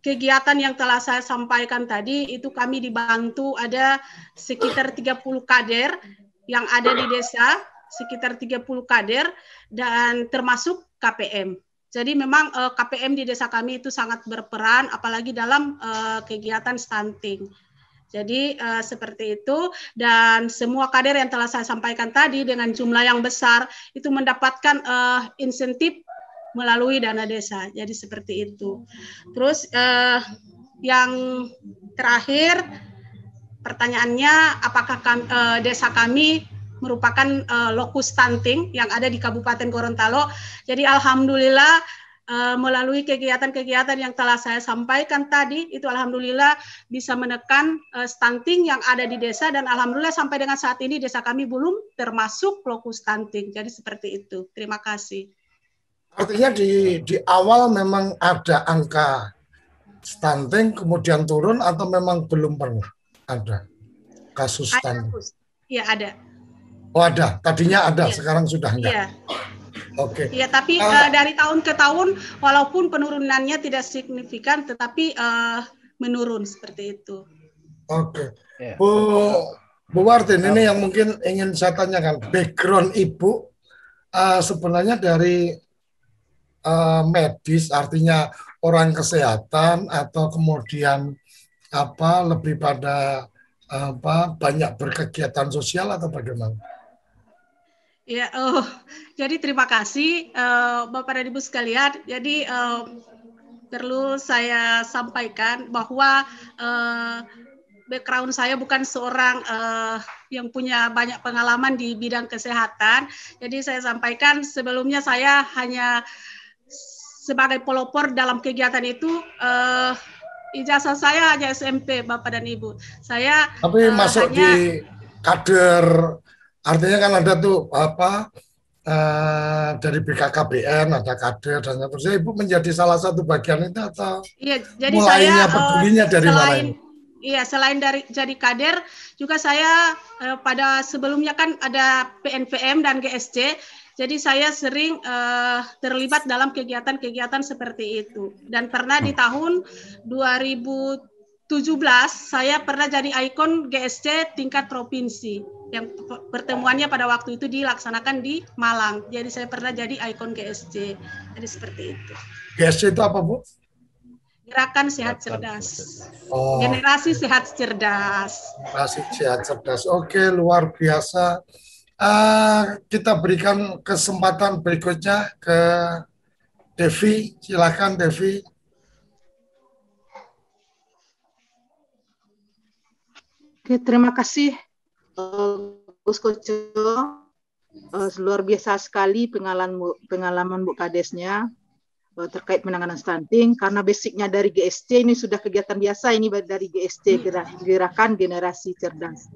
kegiatan yang telah saya sampaikan tadi itu kami dibantu ada sekitar 30 kader yang ada di desa, sekitar 30 kader dan termasuk KPM. Jadi memang eh, KPM di desa kami itu sangat berperan apalagi dalam eh, kegiatan stunting. Jadi uh, seperti itu dan semua kader yang telah saya sampaikan tadi dengan jumlah yang besar itu mendapatkan uh, insentif melalui dana desa. Jadi seperti itu. Terus uh, yang terakhir pertanyaannya apakah kami, uh, desa kami merupakan uh, lokus stunting yang ada di Kabupaten Gorontalo. Jadi alhamdulillah Eh, melalui kegiatan-kegiatan yang telah saya sampaikan tadi itu alhamdulillah bisa menekan eh, stunting yang ada di desa dan alhamdulillah sampai dengan saat ini desa kami belum termasuk lokus stunting. Jadi seperti itu. Terima kasih. Artinya di di awal memang ada angka stunting kemudian turun atau memang belum pernah ada kasus stunting? Ada, ya ada. Oh ada, tadinya ada, ya. sekarang sudah enggak. Ya. Oke. Okay. Ya, tapi uh, uh, dari tahun ke tahun walaupun penurunannya tidak signifikan tetapi uh, menurun seperti itu. Oke. Okay. Iya. Yeah. Bu Bu Wartin ini yang mungkin ingin saya tanyakan background Ibu uh, sebenarnya dari uh, medis artinya orang kesehatan atau kemudian apa lebih pada apa banyak berkegiatan sosial atau bagaimana? Ya, oh, jadi terima kasih uh, Bapak dan Ibu sekalian. Jadi uh, perlu saya sampaikan bahwa uh, background saya bukan seorang uh, yang punya banyak pengalaman di bidang kesehatan. Jadi saya sampaikan sebelumnya saya hanya sebagai pelopor dalam kegiatan itu uh, ijazah saya hanya SMP Bapak dan Ibu. Saya Tapi uh, masuk hanya, di kader artinya kan ada tuh apa uh, dari BKKBN ada kader dan seterusnya ibu menjadi salah satu bagian itu atau iya jadi mulainya saya, pedulinya eh, uh, dari selain, mana ini? Iya, selain dari jadi kader, juga saya eh, pada sebelumnya kan ada PNPM dan GSC, jadi saya sering uh, terlibat dalam kegiatan-kegiatan seperti itu. Dan pernah di hmm. tahun 2017 saya pernah jadi ikon GSC tingkat provinsi yang pertemuannya pada waktu itu dilaksanakan di Malang. Jadi saya pernah jadi ikon GSC, Jadi seperti itu. GSC itu apa, Bu? Gerakan Sehat Cerdas. Oh. Generasi Sehat Cerdas. Generasi Sehat Cerdas. Oke, luar biasa. Uh, kita berikan kesempatan berikutnya ke Devi. Silakan Devi. Oke, terima kasih Gus Koco uh, eh, luar biasa sekali pengalaman pengalaman Bu Kadesnya uh, terkait penanganan stunting karena basicnya dari GST ini sudah kegiatan biasa ini dari GST gerakan generasi cerdas.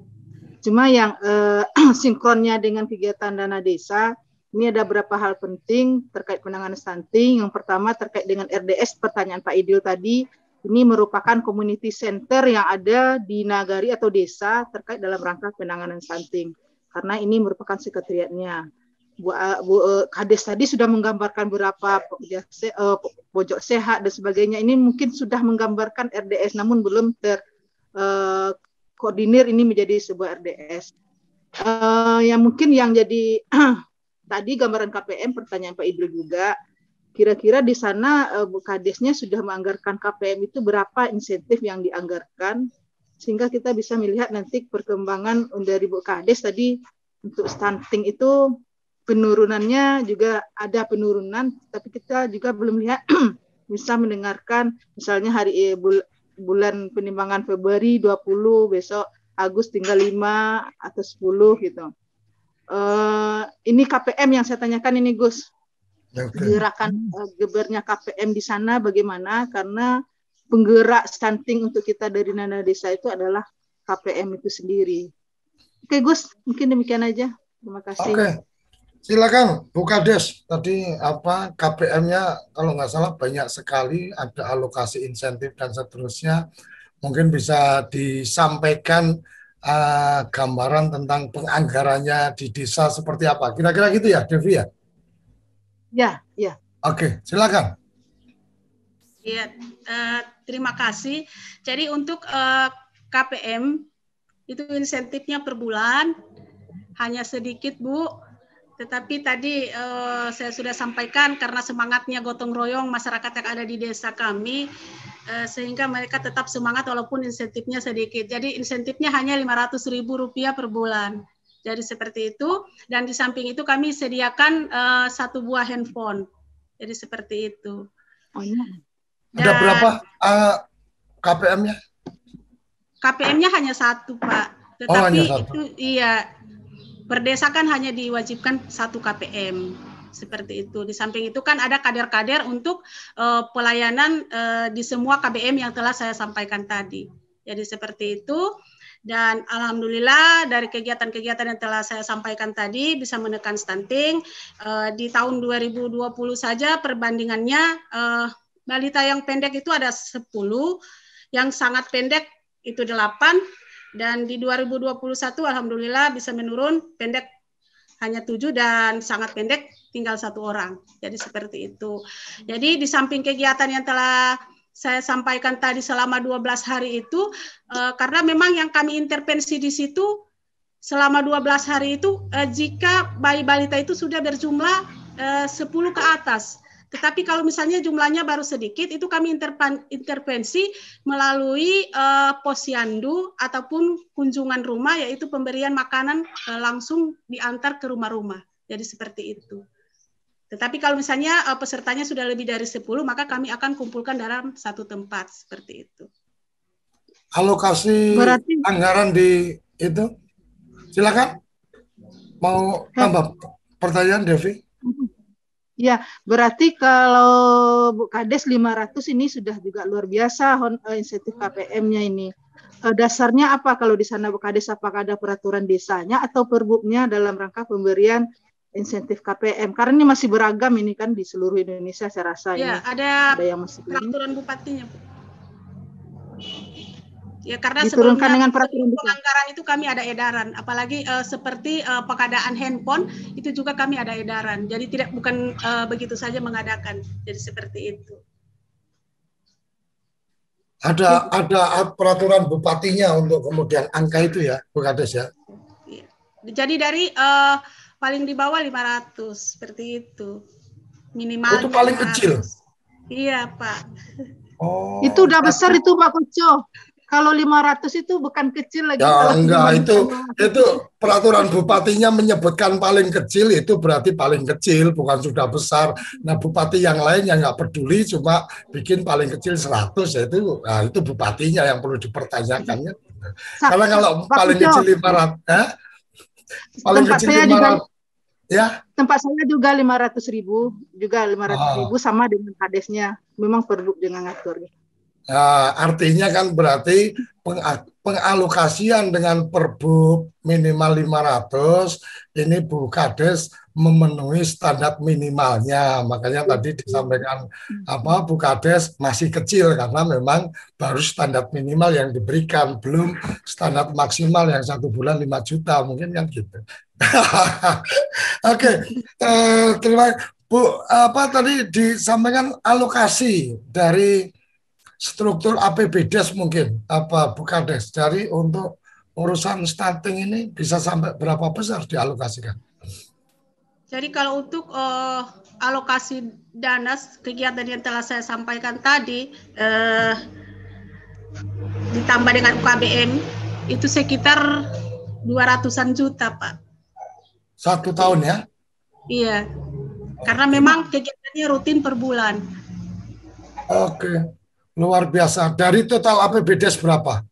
Cuma yang uh, sinkronnya dengan kegiatan dana desa ini ada beberapa hal penting terkait penanganan stunting. Yang pertama terkait dengan RDS pertanyaan Pak Idil tadi ini merupakan community center yang ada di nagari atau desa terkait dalam rangka penanganan stunting. Karena ini merupakan sekretariatnya. Bu, eh, Bu eh, Kades tadi sudah menggambarkan berapa eh, pojok sehat dan sebagainya. Ini mungkin sudah menggambarkan RDS namun belum ter koordinir ini menjadi sebuah RDS. yang mungkin yang jadi tadi gambaran KPM pertanyaan Pak Idul juga Kira-kira di sana uh, Bu Kadesnya sudah menganggarkan KPM itu berapa insentif yang dianggarkan sehingga kita bisa melihat nanti perkembangan dari Bu Kades tadi untuk stunting itu penurunannya juga ada penurunan tapi kita juga belum lihat bisa mendengarkan misalnya hari eh, bulan penimbangan Februari 20 besok Agus tinggal 5 atau 10 gitu. Uh, ini KPM yang saya tanyakan ini Gus. Ya, okay. gerakan uh, gebernya KPM di sana bagaimana karena penggerak stunting untuk kita dari nana desa itu adalah KPM itu sendiri. Oke Gus, mungkin demikian aja. Terima kasih. Oke. Okay. Silakan Bu Kades. Tadi apa KPM-nya kalau nggak salah banyak sekali ada alokasi insentif dan seterusnya. Mungkin bisa disampaikan uh, gambaran tentang penganggarannya di desa seperti apa. Kira-kira gitu ya, Devi ya? Ya, ya. Oke, silakan. Ya, uh, terima kasih. Jadi untuk uh, eh, KPM itu insentifnya per bulan hanya sedikit, Bu. Tetapi tadi uh, saya sudah sampaikan karena semangatnya gotong royong masyarakat yang ada di desa kami uh, sehingga mereka tetap semangat walaupun insentifnya sedikit. Jadi insentifnya hanya ribu rupiah per bulan. Jadi seperti itu. Dan di samping itu kami sediakan uh, satu buah handphone. Jadi seperti itu. Oh ya. Ada berapa uh, eh, KPM-nya? KPM-nya hanya satu Pak. Oh, Tetapi oh, hanya satu. itu iya per kan hanya diwajibkan satu KPM seperti itu. Di samping itu kan ada kader-kader untuk uh, pelayanan uh, di semua KBM yang telah saya sampaikan tadi. Jadi seperti itu. Dan alhamdulillah dari kegiatan-kegiatan yang telah saya sampaikan tadi bisa menekan stunting. Uh, di tahun 2020 saja perbandingannya uh, balita yang pendek itu ada 10, yang sangat pendek itu 8 dan di 2021 alhamdulillah bisa menurun pendek hanya 7 dan sangat pendek tinggal satu orang. Jadi seperti itu. Jadi di samping kegiatan yang telah saya sampaikan tadi selama 12 hari itu eh, karena memang yang kami intervensi di situ selama 12 hari itu eh, jika bayi balita itu sudah berjumlah eh, 10 ke atas. Tetapi kalau misalnya jumlahnya baru sedikit itu kami intervensi melalui eh, posyandu ataupun kunjungan rumah yaitu pemberian makanan eh, langsung diantar ke rumah-rumah. Jadi seperti itu. Tetapi kalau misalnya uh, pesertanya sudah lebih dari 10, maka kami akan kumpulkan dalam satu tempat seperti itu. Alokasi Berarti... anggaran di itu, silakan. Mau tambah pertanyaan Devi? Ya, berarti kalau Bu Kades 500 ini sudah juga luar biasa eh, insentif KPM-nya ini. Eh, dasarnya apa kalau di sana Bu Kades? Apakah ada peraturan desanya atau perbuknya dalam rangka pemberian insentif KPM karena ini masih beragam ini kan di seluruh Indonesia saya rasa ya, ini ada, ada yang masih peraturan bupatinya Ya karena diturunkan sebelumnya, dengan peraturan pelanggaran itu kami ada edaran, apalagi uh, seperti uh, eh, pengadaan handphone itu juga kami ada edaran. Jadi tidak bukan uh, begitu saja mengadakan. Jadi seperti itu. Ada ada peraturan bupatinya untuk kemudian angka itu ya, Bu Kades ya. Iya. Jadi dari uh, paling di bawah 500 seperti itu minimal. Itu paling 500. kecil. Iya pak. Oh. Itu udah besar itu pak Koco. Kalau 500 itu bukan kecil lagi. Ya, enggak, itu itu itu peraturan bupatinya menyebutkan paling kecil itu berarti paling kecil, bukan sudah besar. Nah, bupati yang lain yang nggak peduli cuma bikin paling kecil 100 yaitu nah, itu bupatinya yang perlu dipertanyakan ya. Karena kalau Pak paling Kucu. kecil 500, eh, paling Tempat kecil 500 juga Ya. Tempat saya juga 500 ribu, juga 500 oh. ribu ah. sama dengan kadesnya. Memang perlu dengan ngatur. ya, artinya kan berarti pengalokasian dengan perbu minimal 500 ini Bu Kades memenuhi standar minimalnya. Makanya iya. tadi disampaikan hmm. apa Kades masih kecil karena memang baru standar minimal yang diberikan, belum standar maksimal yang satu bulan 5 juta mungkin kan gitu. Oke, okay. uh, eh, terima Bu apa tadi disampaikan alokasi dari struktur APBDes mungkin apa Bukades dari untuk urusan stunting ini bisa sampai berapa besar dialokasikan? Jadi kalau untuk uh, alokasi dana kegiatan yang telah saya sampaikan tadi uh, ditambah dengan UKBM itu sekitar 200-an juta, Pak. Satu tahun ya? Iya. Karena memang kegiatannya rutin per bulan. Oke. Luar biasa. Dari total APBD berapa?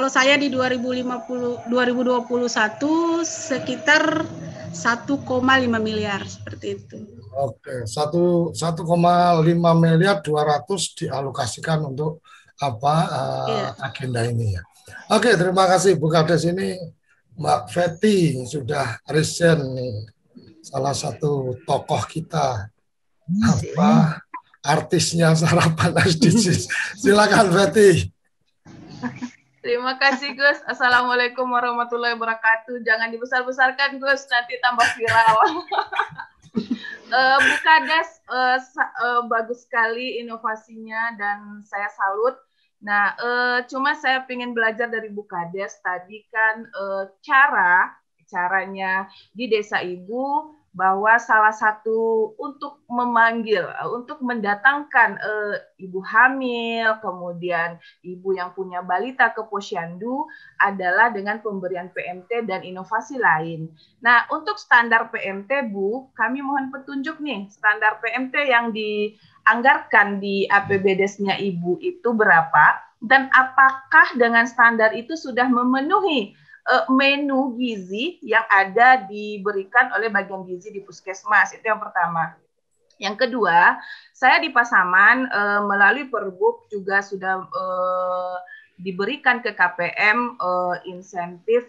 kalau saya di 2050 2021 sekitar 1,5 miliar seperti itu. Oke, 1,5 miliar 200 dialokasikan untuk apa uh, iya. agenda ini ya. Oke, terima kasih Bu Kades ini Mbak Feti sudah recent nih. Salah satu tokoh kita iya apa artisnya sarapan SDGs. Silakan Feti. Terima kasih Gus. Assalamualaikum warahmatullahi wabarakatuh. Jangan dibesar-besarkan Gus, nanti tambah viral. uh, eh, Bukades uh, eh, uh, eh, bagus sekali inovasinya dan saya salut. Nah, uh, cuma saya ingin belajar dari Bukades tadi kan uh, cara caranya di desa ibu bahwa salah satu untuk memanggil, eh, untuk mendatangkan e, ibu hamil, kemudian ibu yang punya balita ke posyandu adalah dengan pemberian PMT dan inovasi lain. Nah, untuk standar PMT, Bu, kami mohon petunjuk nih, standar PMT yang dianggarkan di apbd nya ibu itu berapa, dan apakah dengan standar itu sudah memenuhi Eh, menu gizi yang ada diberikan oleh bagian gizi di puskesmas. Itu yang pertama. Yang kedua, saya di Pasaman e, melalui perbuk juga sudah e, diberikan ke KPM e, insentif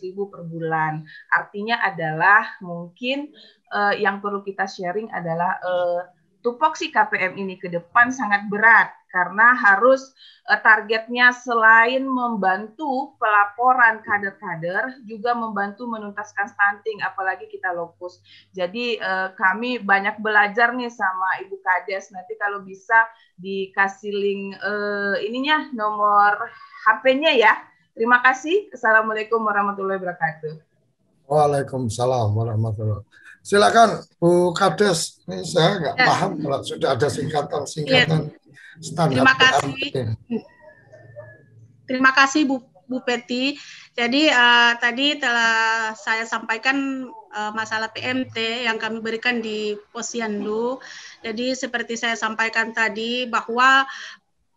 ribu per bulan. Artinya adalah mungkin e, yang perlu kita sharing adalah e, tupoksi KPM ini ke depan sangat berat karena harus eh, targetnya selain membantu pelaporan kader-kader juga membantu menuntaskan stunting apalagi kita lokus. Jadi eh, kami banyak belajar nih sama Ibu Kades nanti kalau bisa dikasih link eh, ininya nomor HP-nya ya. Terima kasih. Assalamualaikum warahmatullahi wabarakatuh. Waalaikumsalam warahmatullahi wabarakatuh. Silakan Bu Kades, ini saya nggak ya. paham kalau sudah ada singkatan-singkatan ya. standar. Terima kasih. Terima kasih Bu Bu Peti. Jadi uh, tadi telah saya sampaikan uh, masalah PMT yang kami berikan di Posyandu. Jadi seperti saya sampaikan tadi bahwa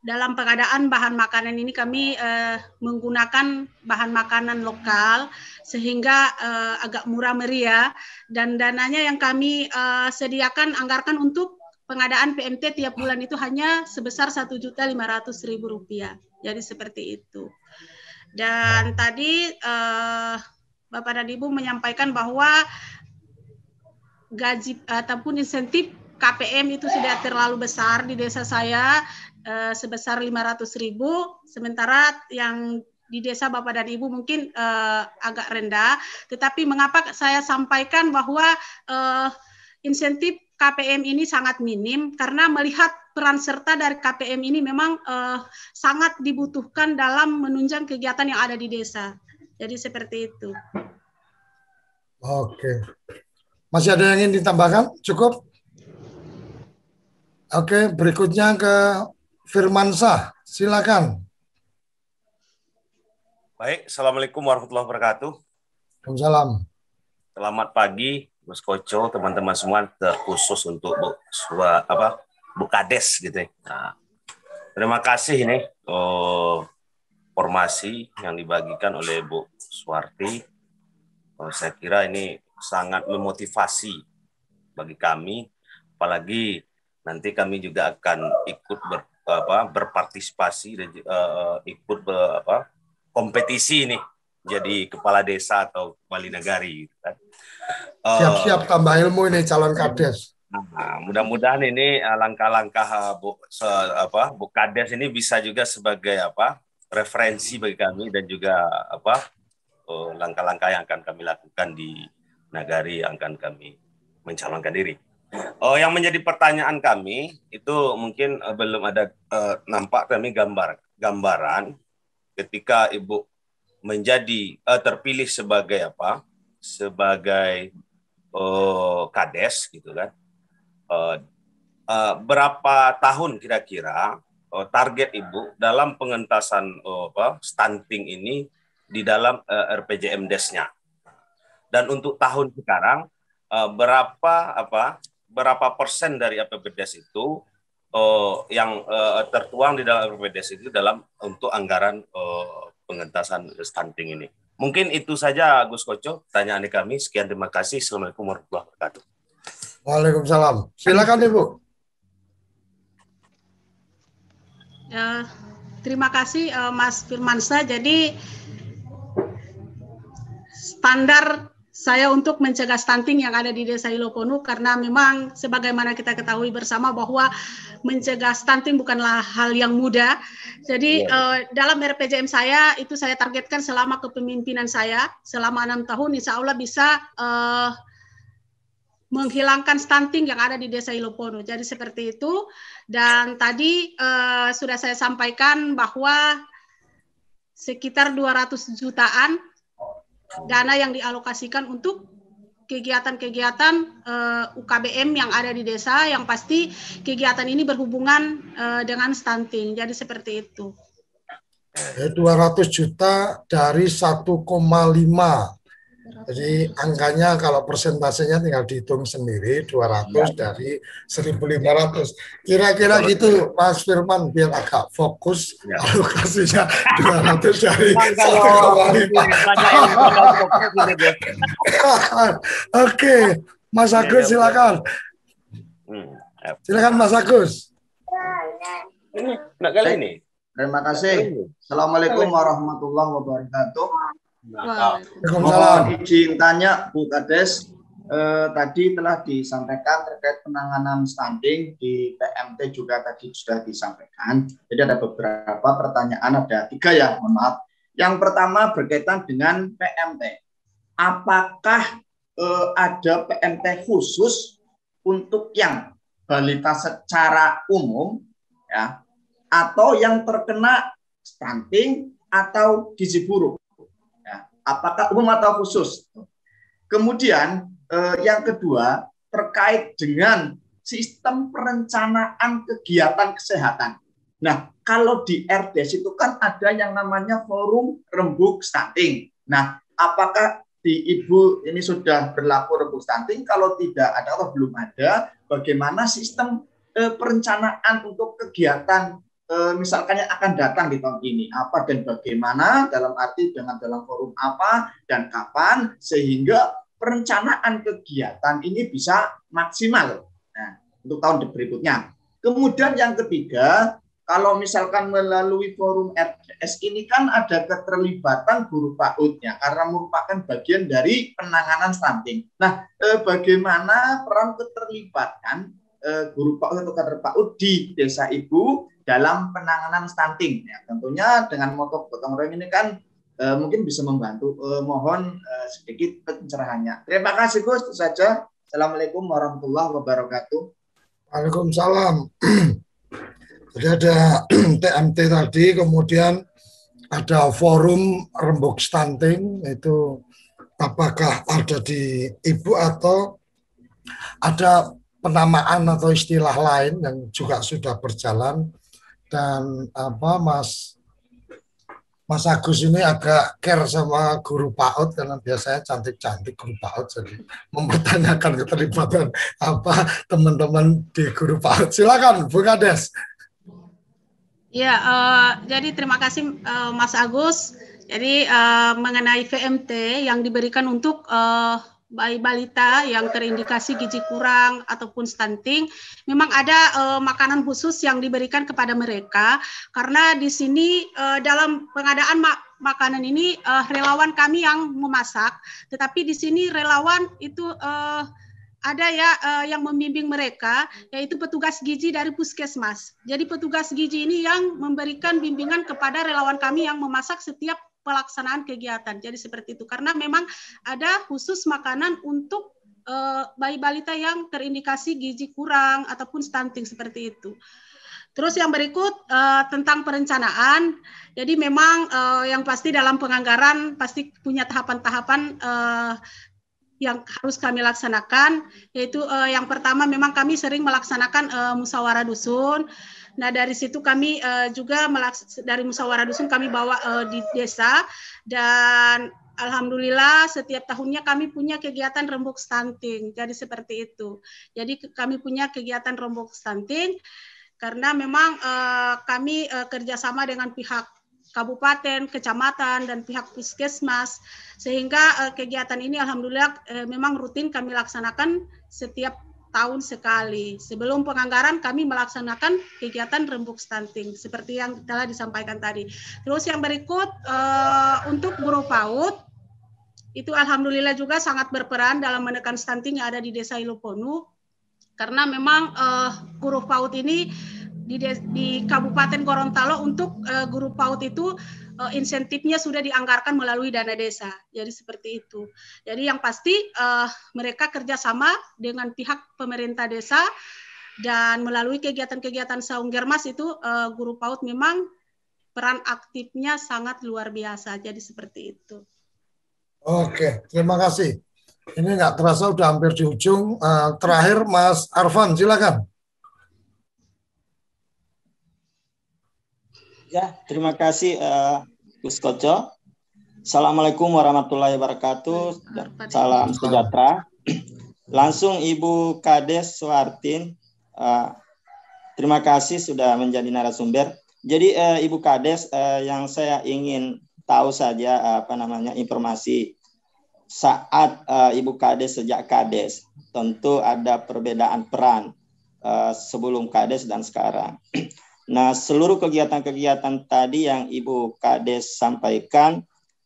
dalam pengadaan bahan makanan ini kami uh, menggunakan bahan makanan lokal sehingga uh, agak murah meriah dan dananya yang kami uh, sediakan anggarkan untuk pengadaan PMT tiap bulan itu hanya sebesar satu juta lima ratus ribu rupiah Jadi seperti itu. Dan tadi uh, Bapak dan Ibu menyampaikan bahwa gaji ataupun insentif KPM itu sudah terlalu besar di desa saya uh, sebesar ribu sementara yang di desa Bapak dan Ibu mungkin uh, agak rendah tetapi mengapa saya sampaikan bahwa uh, insentif KPM ini sangat minim karena melihat peran serta dari KPM ini memang uh, sangat dibutuhkan dalam menunjang kegiatan yang ada di desa. Jadi seperti itu. Oke. Masih ada yang ingin ditambahkan? Cukup? Oke, berikutnya ke Firmansah, silakan. Baik, Assalamualaikum warahmatullah wabarakatuh. Waalaikumsalam. Selamat pagi, Mas Koco, teman-teman semua, terkhusus untuk Bu, sua, apa, Bu Kades gitu. Ya. Nah, terima kasih ini oh, eh, formasi yang dibagikan oleh Bu Suwarti. Oh, saya kira ini sangat memotivasi bagi kami, apalagi nanti kami juga akan ikut ber, apa berpartisipasi dan uh, ikut be, eh, apa kompetisi nih jadi kepala desa atau wali negari gitu kan. Siap-siap uh, tambah ilmu ini calon kades. Nah, mudah-mudahan ini langkah-langkah Bu, apa Bu Kades ini bisa juga sebagai apa referensi bagi kami dan juga apa langkah-langkah yang akan kami lakukan di nagari yang akan kami mencalonkan diri. Oh, yang menjadi pertanyaan kami itu mungkin uh, belum ada uh, nampak kami gambar gambaran ketika Ibu menjadi uh, terpilih sebagai apa? Sebagai uh, kades gitu kan. Uh, uh, berapa tahun kira-kira uh, target Ibu dalam pengentasan uh, apa, stunting ini di dalam uh, e nya Dan untuk tahun sekarang uh, berapa apa berapa persen dari APBDES itu uh, yang uh, tertuang di dalam APBDES itu dalam untuk anggaran uh, pengentasan stunting ini. Mungkin itu saja Gus Koco, pertanyaan kami. Sekian terima kasih. Assalamualaikum warahmatullahi wabarakatuh. Waalaikumsalam. Silakan Ibu. Uh, terima kasih uh, Mas Firmansa. Jadi standar saya untuk mencegah stunting yang ada di desa Iloponu karena memang sebagaimana kita ketahui bersama bahwa mencegah stunting bukanlah hal yang mudah. Jadi yeah. Iya. uh, dalam RPJM saya itu saya targetkan selama kepemimpinan saya selama enam tahun insya Allah bisa uh, menghilangkan stunting yang ada di desa Iloponu. Jadi seperti itu. Dan tadi uh, sudah saya sampaikan bahwa sekitar 200 jutaan dana yang dialokasikan untuk kegiatan-kegiatan uh, eh, UKBM yang ada di desa yang pasti kegiatan ini berhubungan uh, dengan stunting. Jadi seperti itu. 200 eh, juta dari 1,5 jadi angkanya kalau persentasenya tinggal dihitung sendiri 200 ya. dari 1500. Kira-kira gitu Mas Firman biar agak fokus ya. alokasinya 200 dari kan gitu Oke, Mas iya, Agus iya, silakan. Iya. Hmm, silakan Mas Agus. Ini, kali ini. Terima kasih. Assalamualaikum warahmatullahi wabarakatuh. Mohon izin tanya Bu Kades, eh, tadi telah disampaikan terkait penanganan stunting di PMT juga tadi sudah disampaikan. Jadi ada beberapa pertanyaan, ada tiga ya, mohon maaf. Yang pertama berkaitan dengan PMT. Apakah eh, ada PMT khusus untuk yang balita secara umum ya atau yang terkena stunting atau gizi buruk? apakah umum atau khusus. Kemudian eh, yang kedua terkait dengan sistem perencanaan kegiatan kesehatan. Nah, kalau di RDS itu kan ada yang namanya forum rembuk stunting. Nah, apakah di ibu ini sudah berlaku rembuk stunting? Kalau tidak ada atau belum ada, bagaimana sistem eh, perencanaan untuk kegiatan Eh, misalkan yang akan datang di tahun ini apa dan bagaimana dalam arti dengan dalam forum apa dan kapan sehingga perencanaan kegiatan ini bisa maksimal nah, untuk tahun berikutnya. Kemudian yang ketiga, kalau misalkan melalui forum RDS ini kan ada keterlibatan guru PAUD-nya karena merupakan bagian dari penanganan stunting. Nah, eh, bagaimana peran keterlibatan eh, guru PAUD atau kader PAUD di desa ibu dalam penanganan stunting. Ya, tentunya dengan moto gotong royong ini kan e, mungkin bisa membantu. E, mohon e, sedikit pencerahannya. Terima kasih Gus, itu saja. Assalamualaikum warahmatullahi wabarakatuh. Waalaikumsalam. Jadi ada TMT tadi, kemudian ada forum rembuk stunting itu apakah ada di ibu atau ada penamaan atau istilah lain yang juga sudah berjalan dan apa Mas Mas Agus ini agak care sama guru PAUD karena biasanya cantik-cantik guru PAUD jadi mempertanyakan keterlibatan apa teman-teman di guru PAUD. Silakan Bu Kades. Ya, uh, jadi terima kasih uh, Mas Agus. Jadi uh, mengenai VMT yang diberikan untuk uh, bayi balita yang terindikasi gizi kurang ataupun stunting, memang ada uh, makanan khusus yang diberikan kepada mereka karena di sini uh, dalam pengadaan mak makanan ini uh, relawan kami yang memasak, tetapi di sini relawan itu uh, ada ya uh, yang membimbing mereka yaitu petugas gizi dari puskesmas. Jadi petugas gizi ini yang memberikan bimbingan kepada relawan kami yang memasak setiap pelaksanaan kegiatan. Jadi seperti itu. Karena memang ada khusus makanan untuk eh, bayi balita yang terindikasi gizi kurang ataupun stunting seperti itu. Terus yang berikut eh, tentang perencanaan. Jadi memang eh, yang pasti dalam penganggaran pasti punya tahapan-tahapan yang harus kami laksanakan yaitu uh, yang pertama memang kami sering melaksanakan uh, musyawarah dusun Nah dari situ kami uh, juga melaks dari musyawarah dusun kami bawa uh, di desa dan Alhamdulillah setiap tahunnya kami punya kegiatan rembuk stunting. Jadi seperti itu. Jadi kami punya kegiatan rembuk stunting karena memang uh, kami uh, kerjasama dengan pihak kabupaten, kecamatan, dan pihak puskesmas. Sehingga uh, kegiatan ini alhamdulillah uh, memang rutin kami laksanakan setiap setahun sekali. Sebelum penganggaran kami melaksanakan kegiatan rembuk stunting seperti yang telah disampaikan tadi. Terus yang berikut uh, untuk guru PAUD itu alhamdulillah juga sangat berperan dalam menekan stunting yang ada di Desa Iluponu karena memang eh, uh, guru PAUD ini di, di Kabupaten Gorontalo untuk eh, uh, guru PAUD itu uh, insentifnya sudah dianggarkan melalui dana desa. Jadi seperti itu. Jadi yang pasti uh, mereka kerjasama dengan pihak pemerintah desa dan melalui kegiatan-kegiatan saung Germas itu uh, guru PAUD memang peran aktifnya sangat luar biasa. Jadi seperti itu. Oke, terima kasih. Ini nggak terasa udah hampir di ujung. Uh, terakhir Mas Arvan, silakan. Ya, terima kasih uh, Gus Koco. Assalamualaikum warahmatullahi wabarakatuh. Salam sejahtera. Langsung Ibu Kades Suartin, uh, eh, terima kasih sudah menjadi narasumber. Jadi uh, Ibu Kades uh, yang saya ingin tahu saja uh, apa namanya informasi saat uh, Ibu Kades sejak Kades. Tentu ada perbedaan peran uh, sebelum Kades dan sekarang. Nah, seluruh kegiatan-kegiatan tadi yang Ibu Kades sampaikan,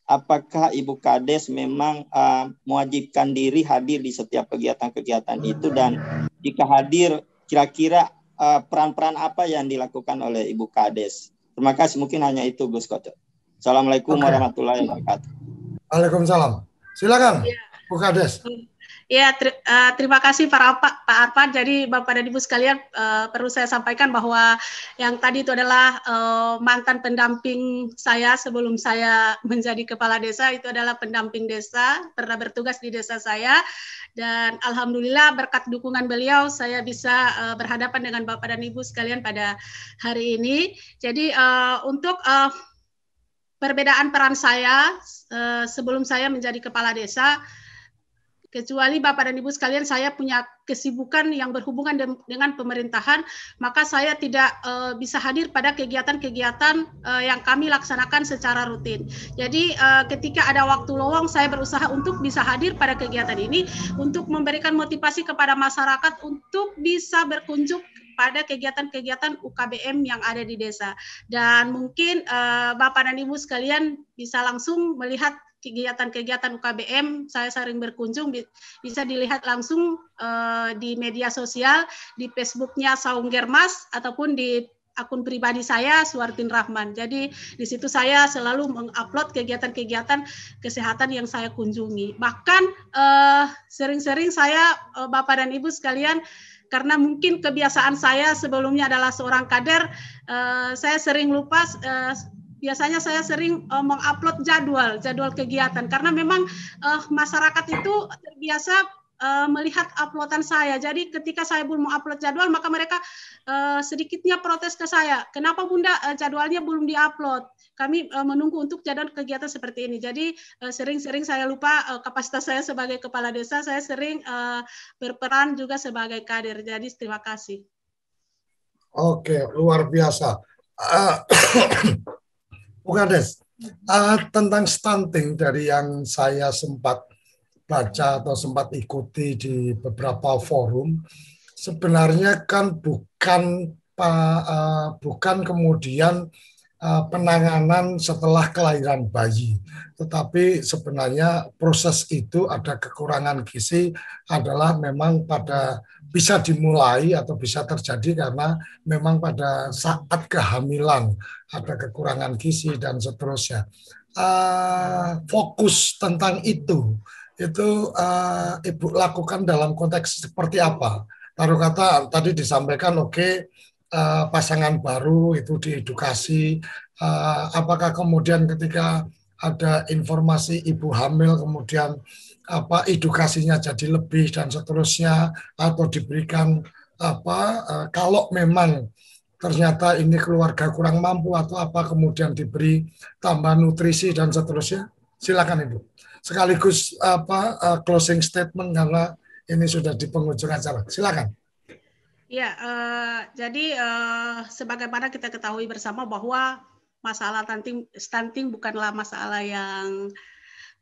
apakah Ibu Kades memang uh, mewajibkan diri hadir di setiap kegiatan-kegiatan itu dan jika hadir kira-kira peran ah, peran-peran apa yang dilakukan oleh Ibu Kades? Terima kasih, mungkin hanya itu Gus Kocok. Assalamualaikum okay. warahmatullahi wabarakatuh. Waalaikumsalam. Silakan, iya. Bu Kades. Hmm. Ya, ter, uh, terima kasih para Pak, Pak Arpan. Jadi Bapak dan Ibu sekalian uh, perlu saya sampaikan bahwa yang tadi itu adalah uh, mantan pendamping saya sebelum saya menjadi kepala desa itu adalah pendamping desa, pernah bertugas di desa saya dan alhamdulillah berkat dukungan beliau saya bisa uh, berhadapan dengan Bapak dan Ibu sekalian pada hari ini. Jadi uh, untuk uh, perbedaan peran saya uh, sebelum saya menjadi kepala desa Kecuali Bapak dan Ibu sekalian saya punya kesibukan yang berhubungan dengan pemerintahan, maka saya tidak uh, bisa hadir pada kegiatan-kegiatan uh, yang kami laksanakan secara rutin. Jadi uh, ketika ada waktu lowong saya berusaha untuk bisa hadir pada kegiatan ini untuk memberikan motivasi kepada masyarakat untuk bisa berkunjung pada kegiatan-kegiatan UKBM yang ada di desa. Dan mungkin uh, Bapak dan Ibu sekalian bisa langsung melihat kegiatan-kegiatan UKBM saya sering berkunjung bisa dilihat langsung uh, di media sosial di Facebooknya Saung Germas ataupun di akun pribadi saya Suartin Rahman. Jadi di situ saya selalu mengupload kegiatan-kegiatan kesehatan yang saya kunjungi. Bahkan eh, sering-sering uh, saya uh, Bapak dan Ibu sekalian karena mungkin kebiasaan saya sebelumnya adalah seorang kader, saya sering lupa biasanya saya sering uh, mengupload jadwal jadwal kegiatan karena memang uh, masyarakat itu terbiasa uh, melihat uploadan saya. Jadi ketika saya belum mengupload jadwal maka mereka uh, sedikitnya protes ke saya. Kenapa Bunda uh, jadwalnya belum diupload? Kami uh, menunggu untuk jadwal kegiatan seperti ini. Jadi sering-sering uh, saya lupa uh, kapasitas saya sebagai kepala desa, saya sering uh, berperan juga sebagai kader. Jadi terima kasih. Oke, luar biasa. Ah, Bukan Des. Uh, tentang stunting dari yang saya sempat baca atau sempat ikuti di beberapa forum, sebenarnya kan bukan uh, bukan kemudian Eh, penanganan setelah kelahiran bayi. Tetapi sebenarnya proses itu ada kekurangan gizi adalah memang pada bisa dimulai atau bisa terjadi karena memang pada saat kehamilan ada kekurangan gizi dan seterusnya. Uh, fokus tentang itu itu uh, ibu lakukan dalam konteks seperti apa? Taruh kata tadi disampaikan oke okay, uh, pasangan baru itu diedukasi uh, eh, apakah kemudian ketika ada informasi ibu hamil kemudian apa edukasinya jadi lebih dan seterusnya atau diberikan apa uh, kalau memang ternyata ini keluarga kurang mampu atau apa kemudian diberi tambah nutrisi dan seterusnya silakan ibu sekaligus apa uh, closing statement karena ini sudah di penghujung acara silakan Ya, uh, jadi uh, sebagaimana kita ketahui bersama bahwa masalah stunting, stunting bukanlah masalah yang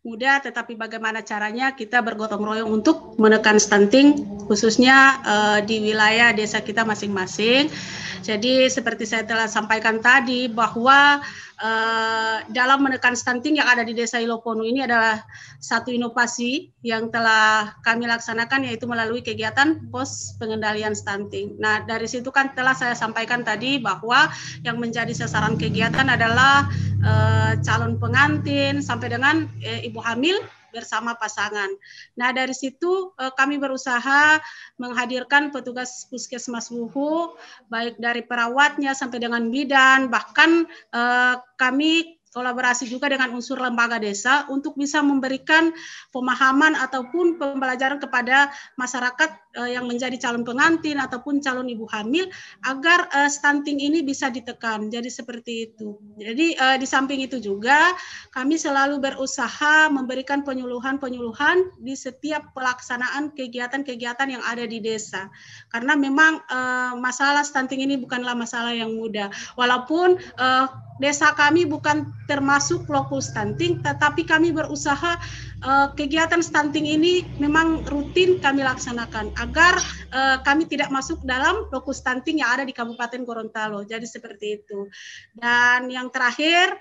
mudah, tetapi bagaimana caranya kita bergotong royong untuk menekan stunting, khususnya uh, di wilayah desa kita masing-masing. Jadi seperti saya telah sampaikan tadi bahwa Uh, dalam menekan stunting yang ada di Desa Iloponu ini adalah satu inovasi yang telah kami laksanakan yaitu melalui kegiatan pos pengendalian stunting. Nah, dari situ kan telah saya sampaikan tadi bahwa yang menjadi sasaran kegiatan adalah uh, calon pengantin sampai dengan uh, ibu hamil bersama pasangan. Nah dari situ eh, kami berusaha menghadirkan petugas puskesmas Wuhu, baik dari perawatnya sampai dengan bidan, bahkan eh, kami kolaborasi juga dengan unsur lembaga desa untuk bisa memberikan pemahaman ataupun pembelajaran kepada masyarakat uh, yang menjadi calon pengantin ataupun calon ibu hamil agar uh, stunting ini bisa ditekan. Jadi seperti itu. Jadi uh, di samping itu juga kami selalu berusaha memberikan penyuluhan-penyuluhan di setiap pelaksanaan kegiatan-kegiatan yang ada di desa. Karena memang uh, masalah stunting ini bukanlah masalah yang mudah. Walaupun uh, desa kami bukan termasuk lokus stunting, tetapi kami berusaha Eh, kegiatan stunting ini memang rutin kami laksanakan agar eh, kami tidak masuk dalam lokus stunting yang ada di Kabupaten Gorontalo. Jadi seperti itu. Dan yang terakhir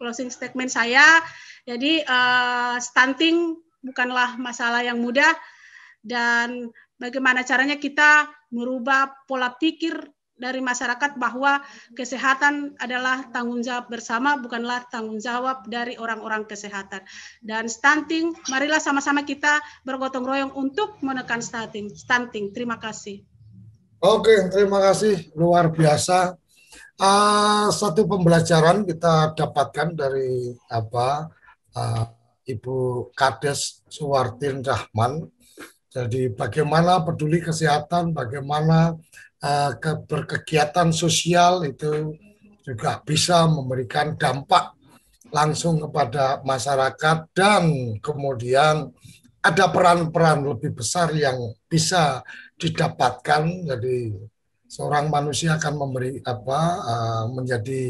closing statement saya, jadi eh, stunting bukanlah masalah yang mudah dan bagaimana caranya kita merubah pola pikir dari masyarakat bahwa kesehatan adalah tanggung jawab bersama, bukanlah tanggung jawab dari orang-orang kesehatan. Dan stunting, marilah sama-sama kita bergotong royong untuk menekan stunting. stunting. Terima kasih. Oke, terima kasih. Luar biasa. Uh, satu pembelajaran kita dapatkan dari apa uh, Ibu Kades Suwartin Rahman. Jadi bagaimana peduli kesehatan, bagaimana Eh, ke berkegiatan sosial itu juga bisa memberikan dampak langsung kepada masyarakat dan kemudian ada peran-peran lebih besar yang bisa didapatkan jadi seorang manusia akan memberi apa eh, menjadi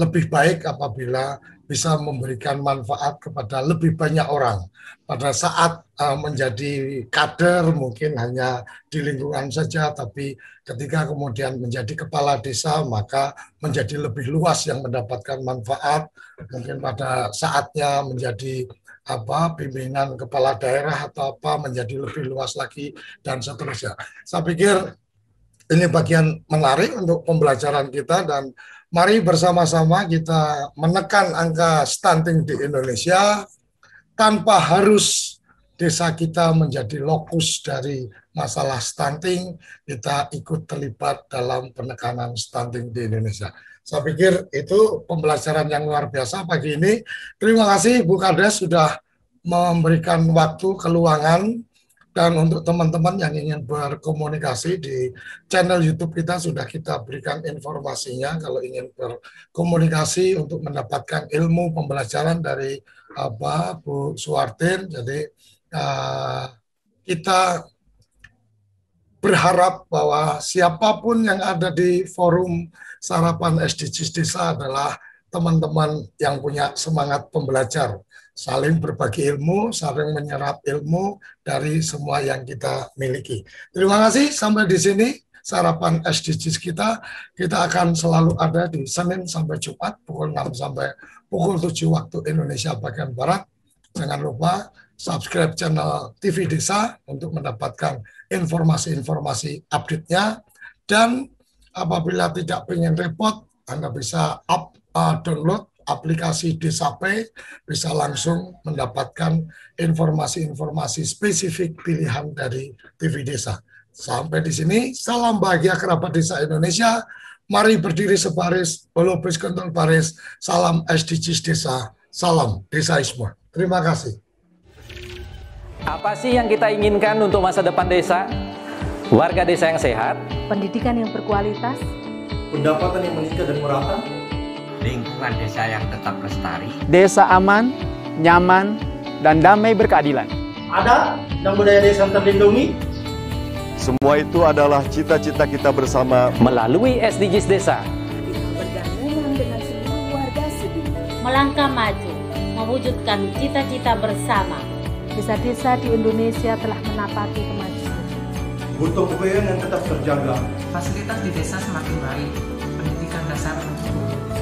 lebih baik apabila bisa memberikan manfaat kepada lebih banyak orang. Pada saat uh, menjadi kader mungkin hanya di lingkungan saja, tapi ketika kemudian menjadi kepala desa maka menjadi lebih luas yang mendapatkan manfaat. Mungkin pada saatnya menjadi apa pimpinan kepala daerah atau apa menjadi lebih luas lagi dan seterusnya. Saya pikir ini bagian menarik untuk pembelajaran kita dan mari bersama-sama kita menekan angka stunting di Indonesia tanpa harus desa kita menjadi lokus dari masalah stunting, kita ikut terlibat dalam penekanan stunting di Indonesia. Saya pikir itu pembelajaran yang luar biasa pagi ini. Terima kasih Bu Kades sudah memberikan waktu keluangan dan untuk teman-teman yang ingin berkomunikasi di channel YouTube kita sudah kita berikan informasinya kalau ingin berkomunikasi untuk mendapatkan ilmu pembelajaran dari apa Bu Suwartin. Jadi uh, kita berharap bahwa siapapun yang ada di forum sarapan SDGs desa adalah teman-teman yang punya semangat pembelajar saling berbagi ilmu, saling menyerap ilmu dari semua yang kita miliki. Terima kasih sampai di sini sarapan SDGs kita. Kita akan selalu ada di Senin sampai Jumat pukul 6 sampai pukul 7 waktu Indonesia bagian barat. Jangan lupa subscribe channel TV Desa untuk mendapatkan informasi-informasi update-nya dan apabila tidak ingin repot Anda bisa up uh, download aplikasi P bisa langsung mendapatkan informasi-informasi spesifik pilihan dari TV Desa. Sampai di sini, salam bahagia kerabat desa Indonesia. Mari berdiri sebaris, pelopis kontrol baris. Salam SDGs desa, salam desaisme. Terima kasih. Apa sih yang kita inginkan untuk masa depan desa? Warga desa yang sehat, pendidikan yang berkualitas, pendapatan yang meningkat dan merata, lingkungan desa yang tetap lestari. Desa aman, nyaman, dan damai berkeadilan. Ada dan budaya desa terlindungi. Semua itu adalah cita-cita kita bersama melalui SDGs Desa. Melangkah maju, mewujudkan cita-cita bersama. Desa-desa di Indonesia telah menapati kemajuan. Butuh kebayaan yang tetap terjaga. Fasilitas di desa semakin baik, pendidikan dasar menurun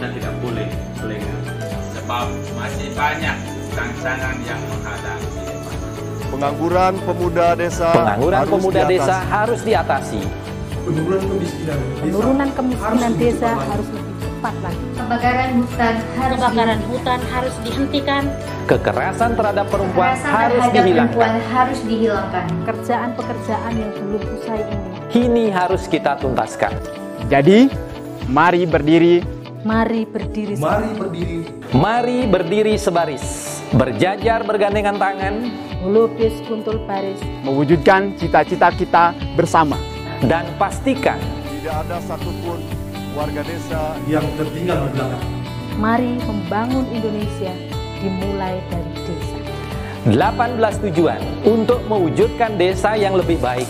kita tidak boleh lengah sebab masih banyak tantangan yang menghadapi Pengangguran pemuda desa Pengangguran harus pemuda diatasi. desa harus diatasi. Penurunan kemiskinan desa, Penurunan kemiskinan harus desa lebih harus lebih cepat lagi. Kebakaran hutan harus kebakaran hutan harus dihentikan. Kekerasan terhadap perempuan Kekerasan harus terhadap dihilangkan. Perempuan harus dihilangkan. Pekerjaan-pekerjaan yang belum usai ini. Ini harus kita tuntaskan. Jadi, mari berdiri Mari berdiri. Mari berdiri. Mari berdiri sebaris, berjajar bergandengan tangan, melukis kuntul baris, mewujudkan cita-cita kita bersama dan pastikan tidak ada satupun warga desa yang tertinggal di belakang. Mari membangun Indonesia dimulai dari desa. 18 tujuan untuk mewujudkan desa yang lebih baik.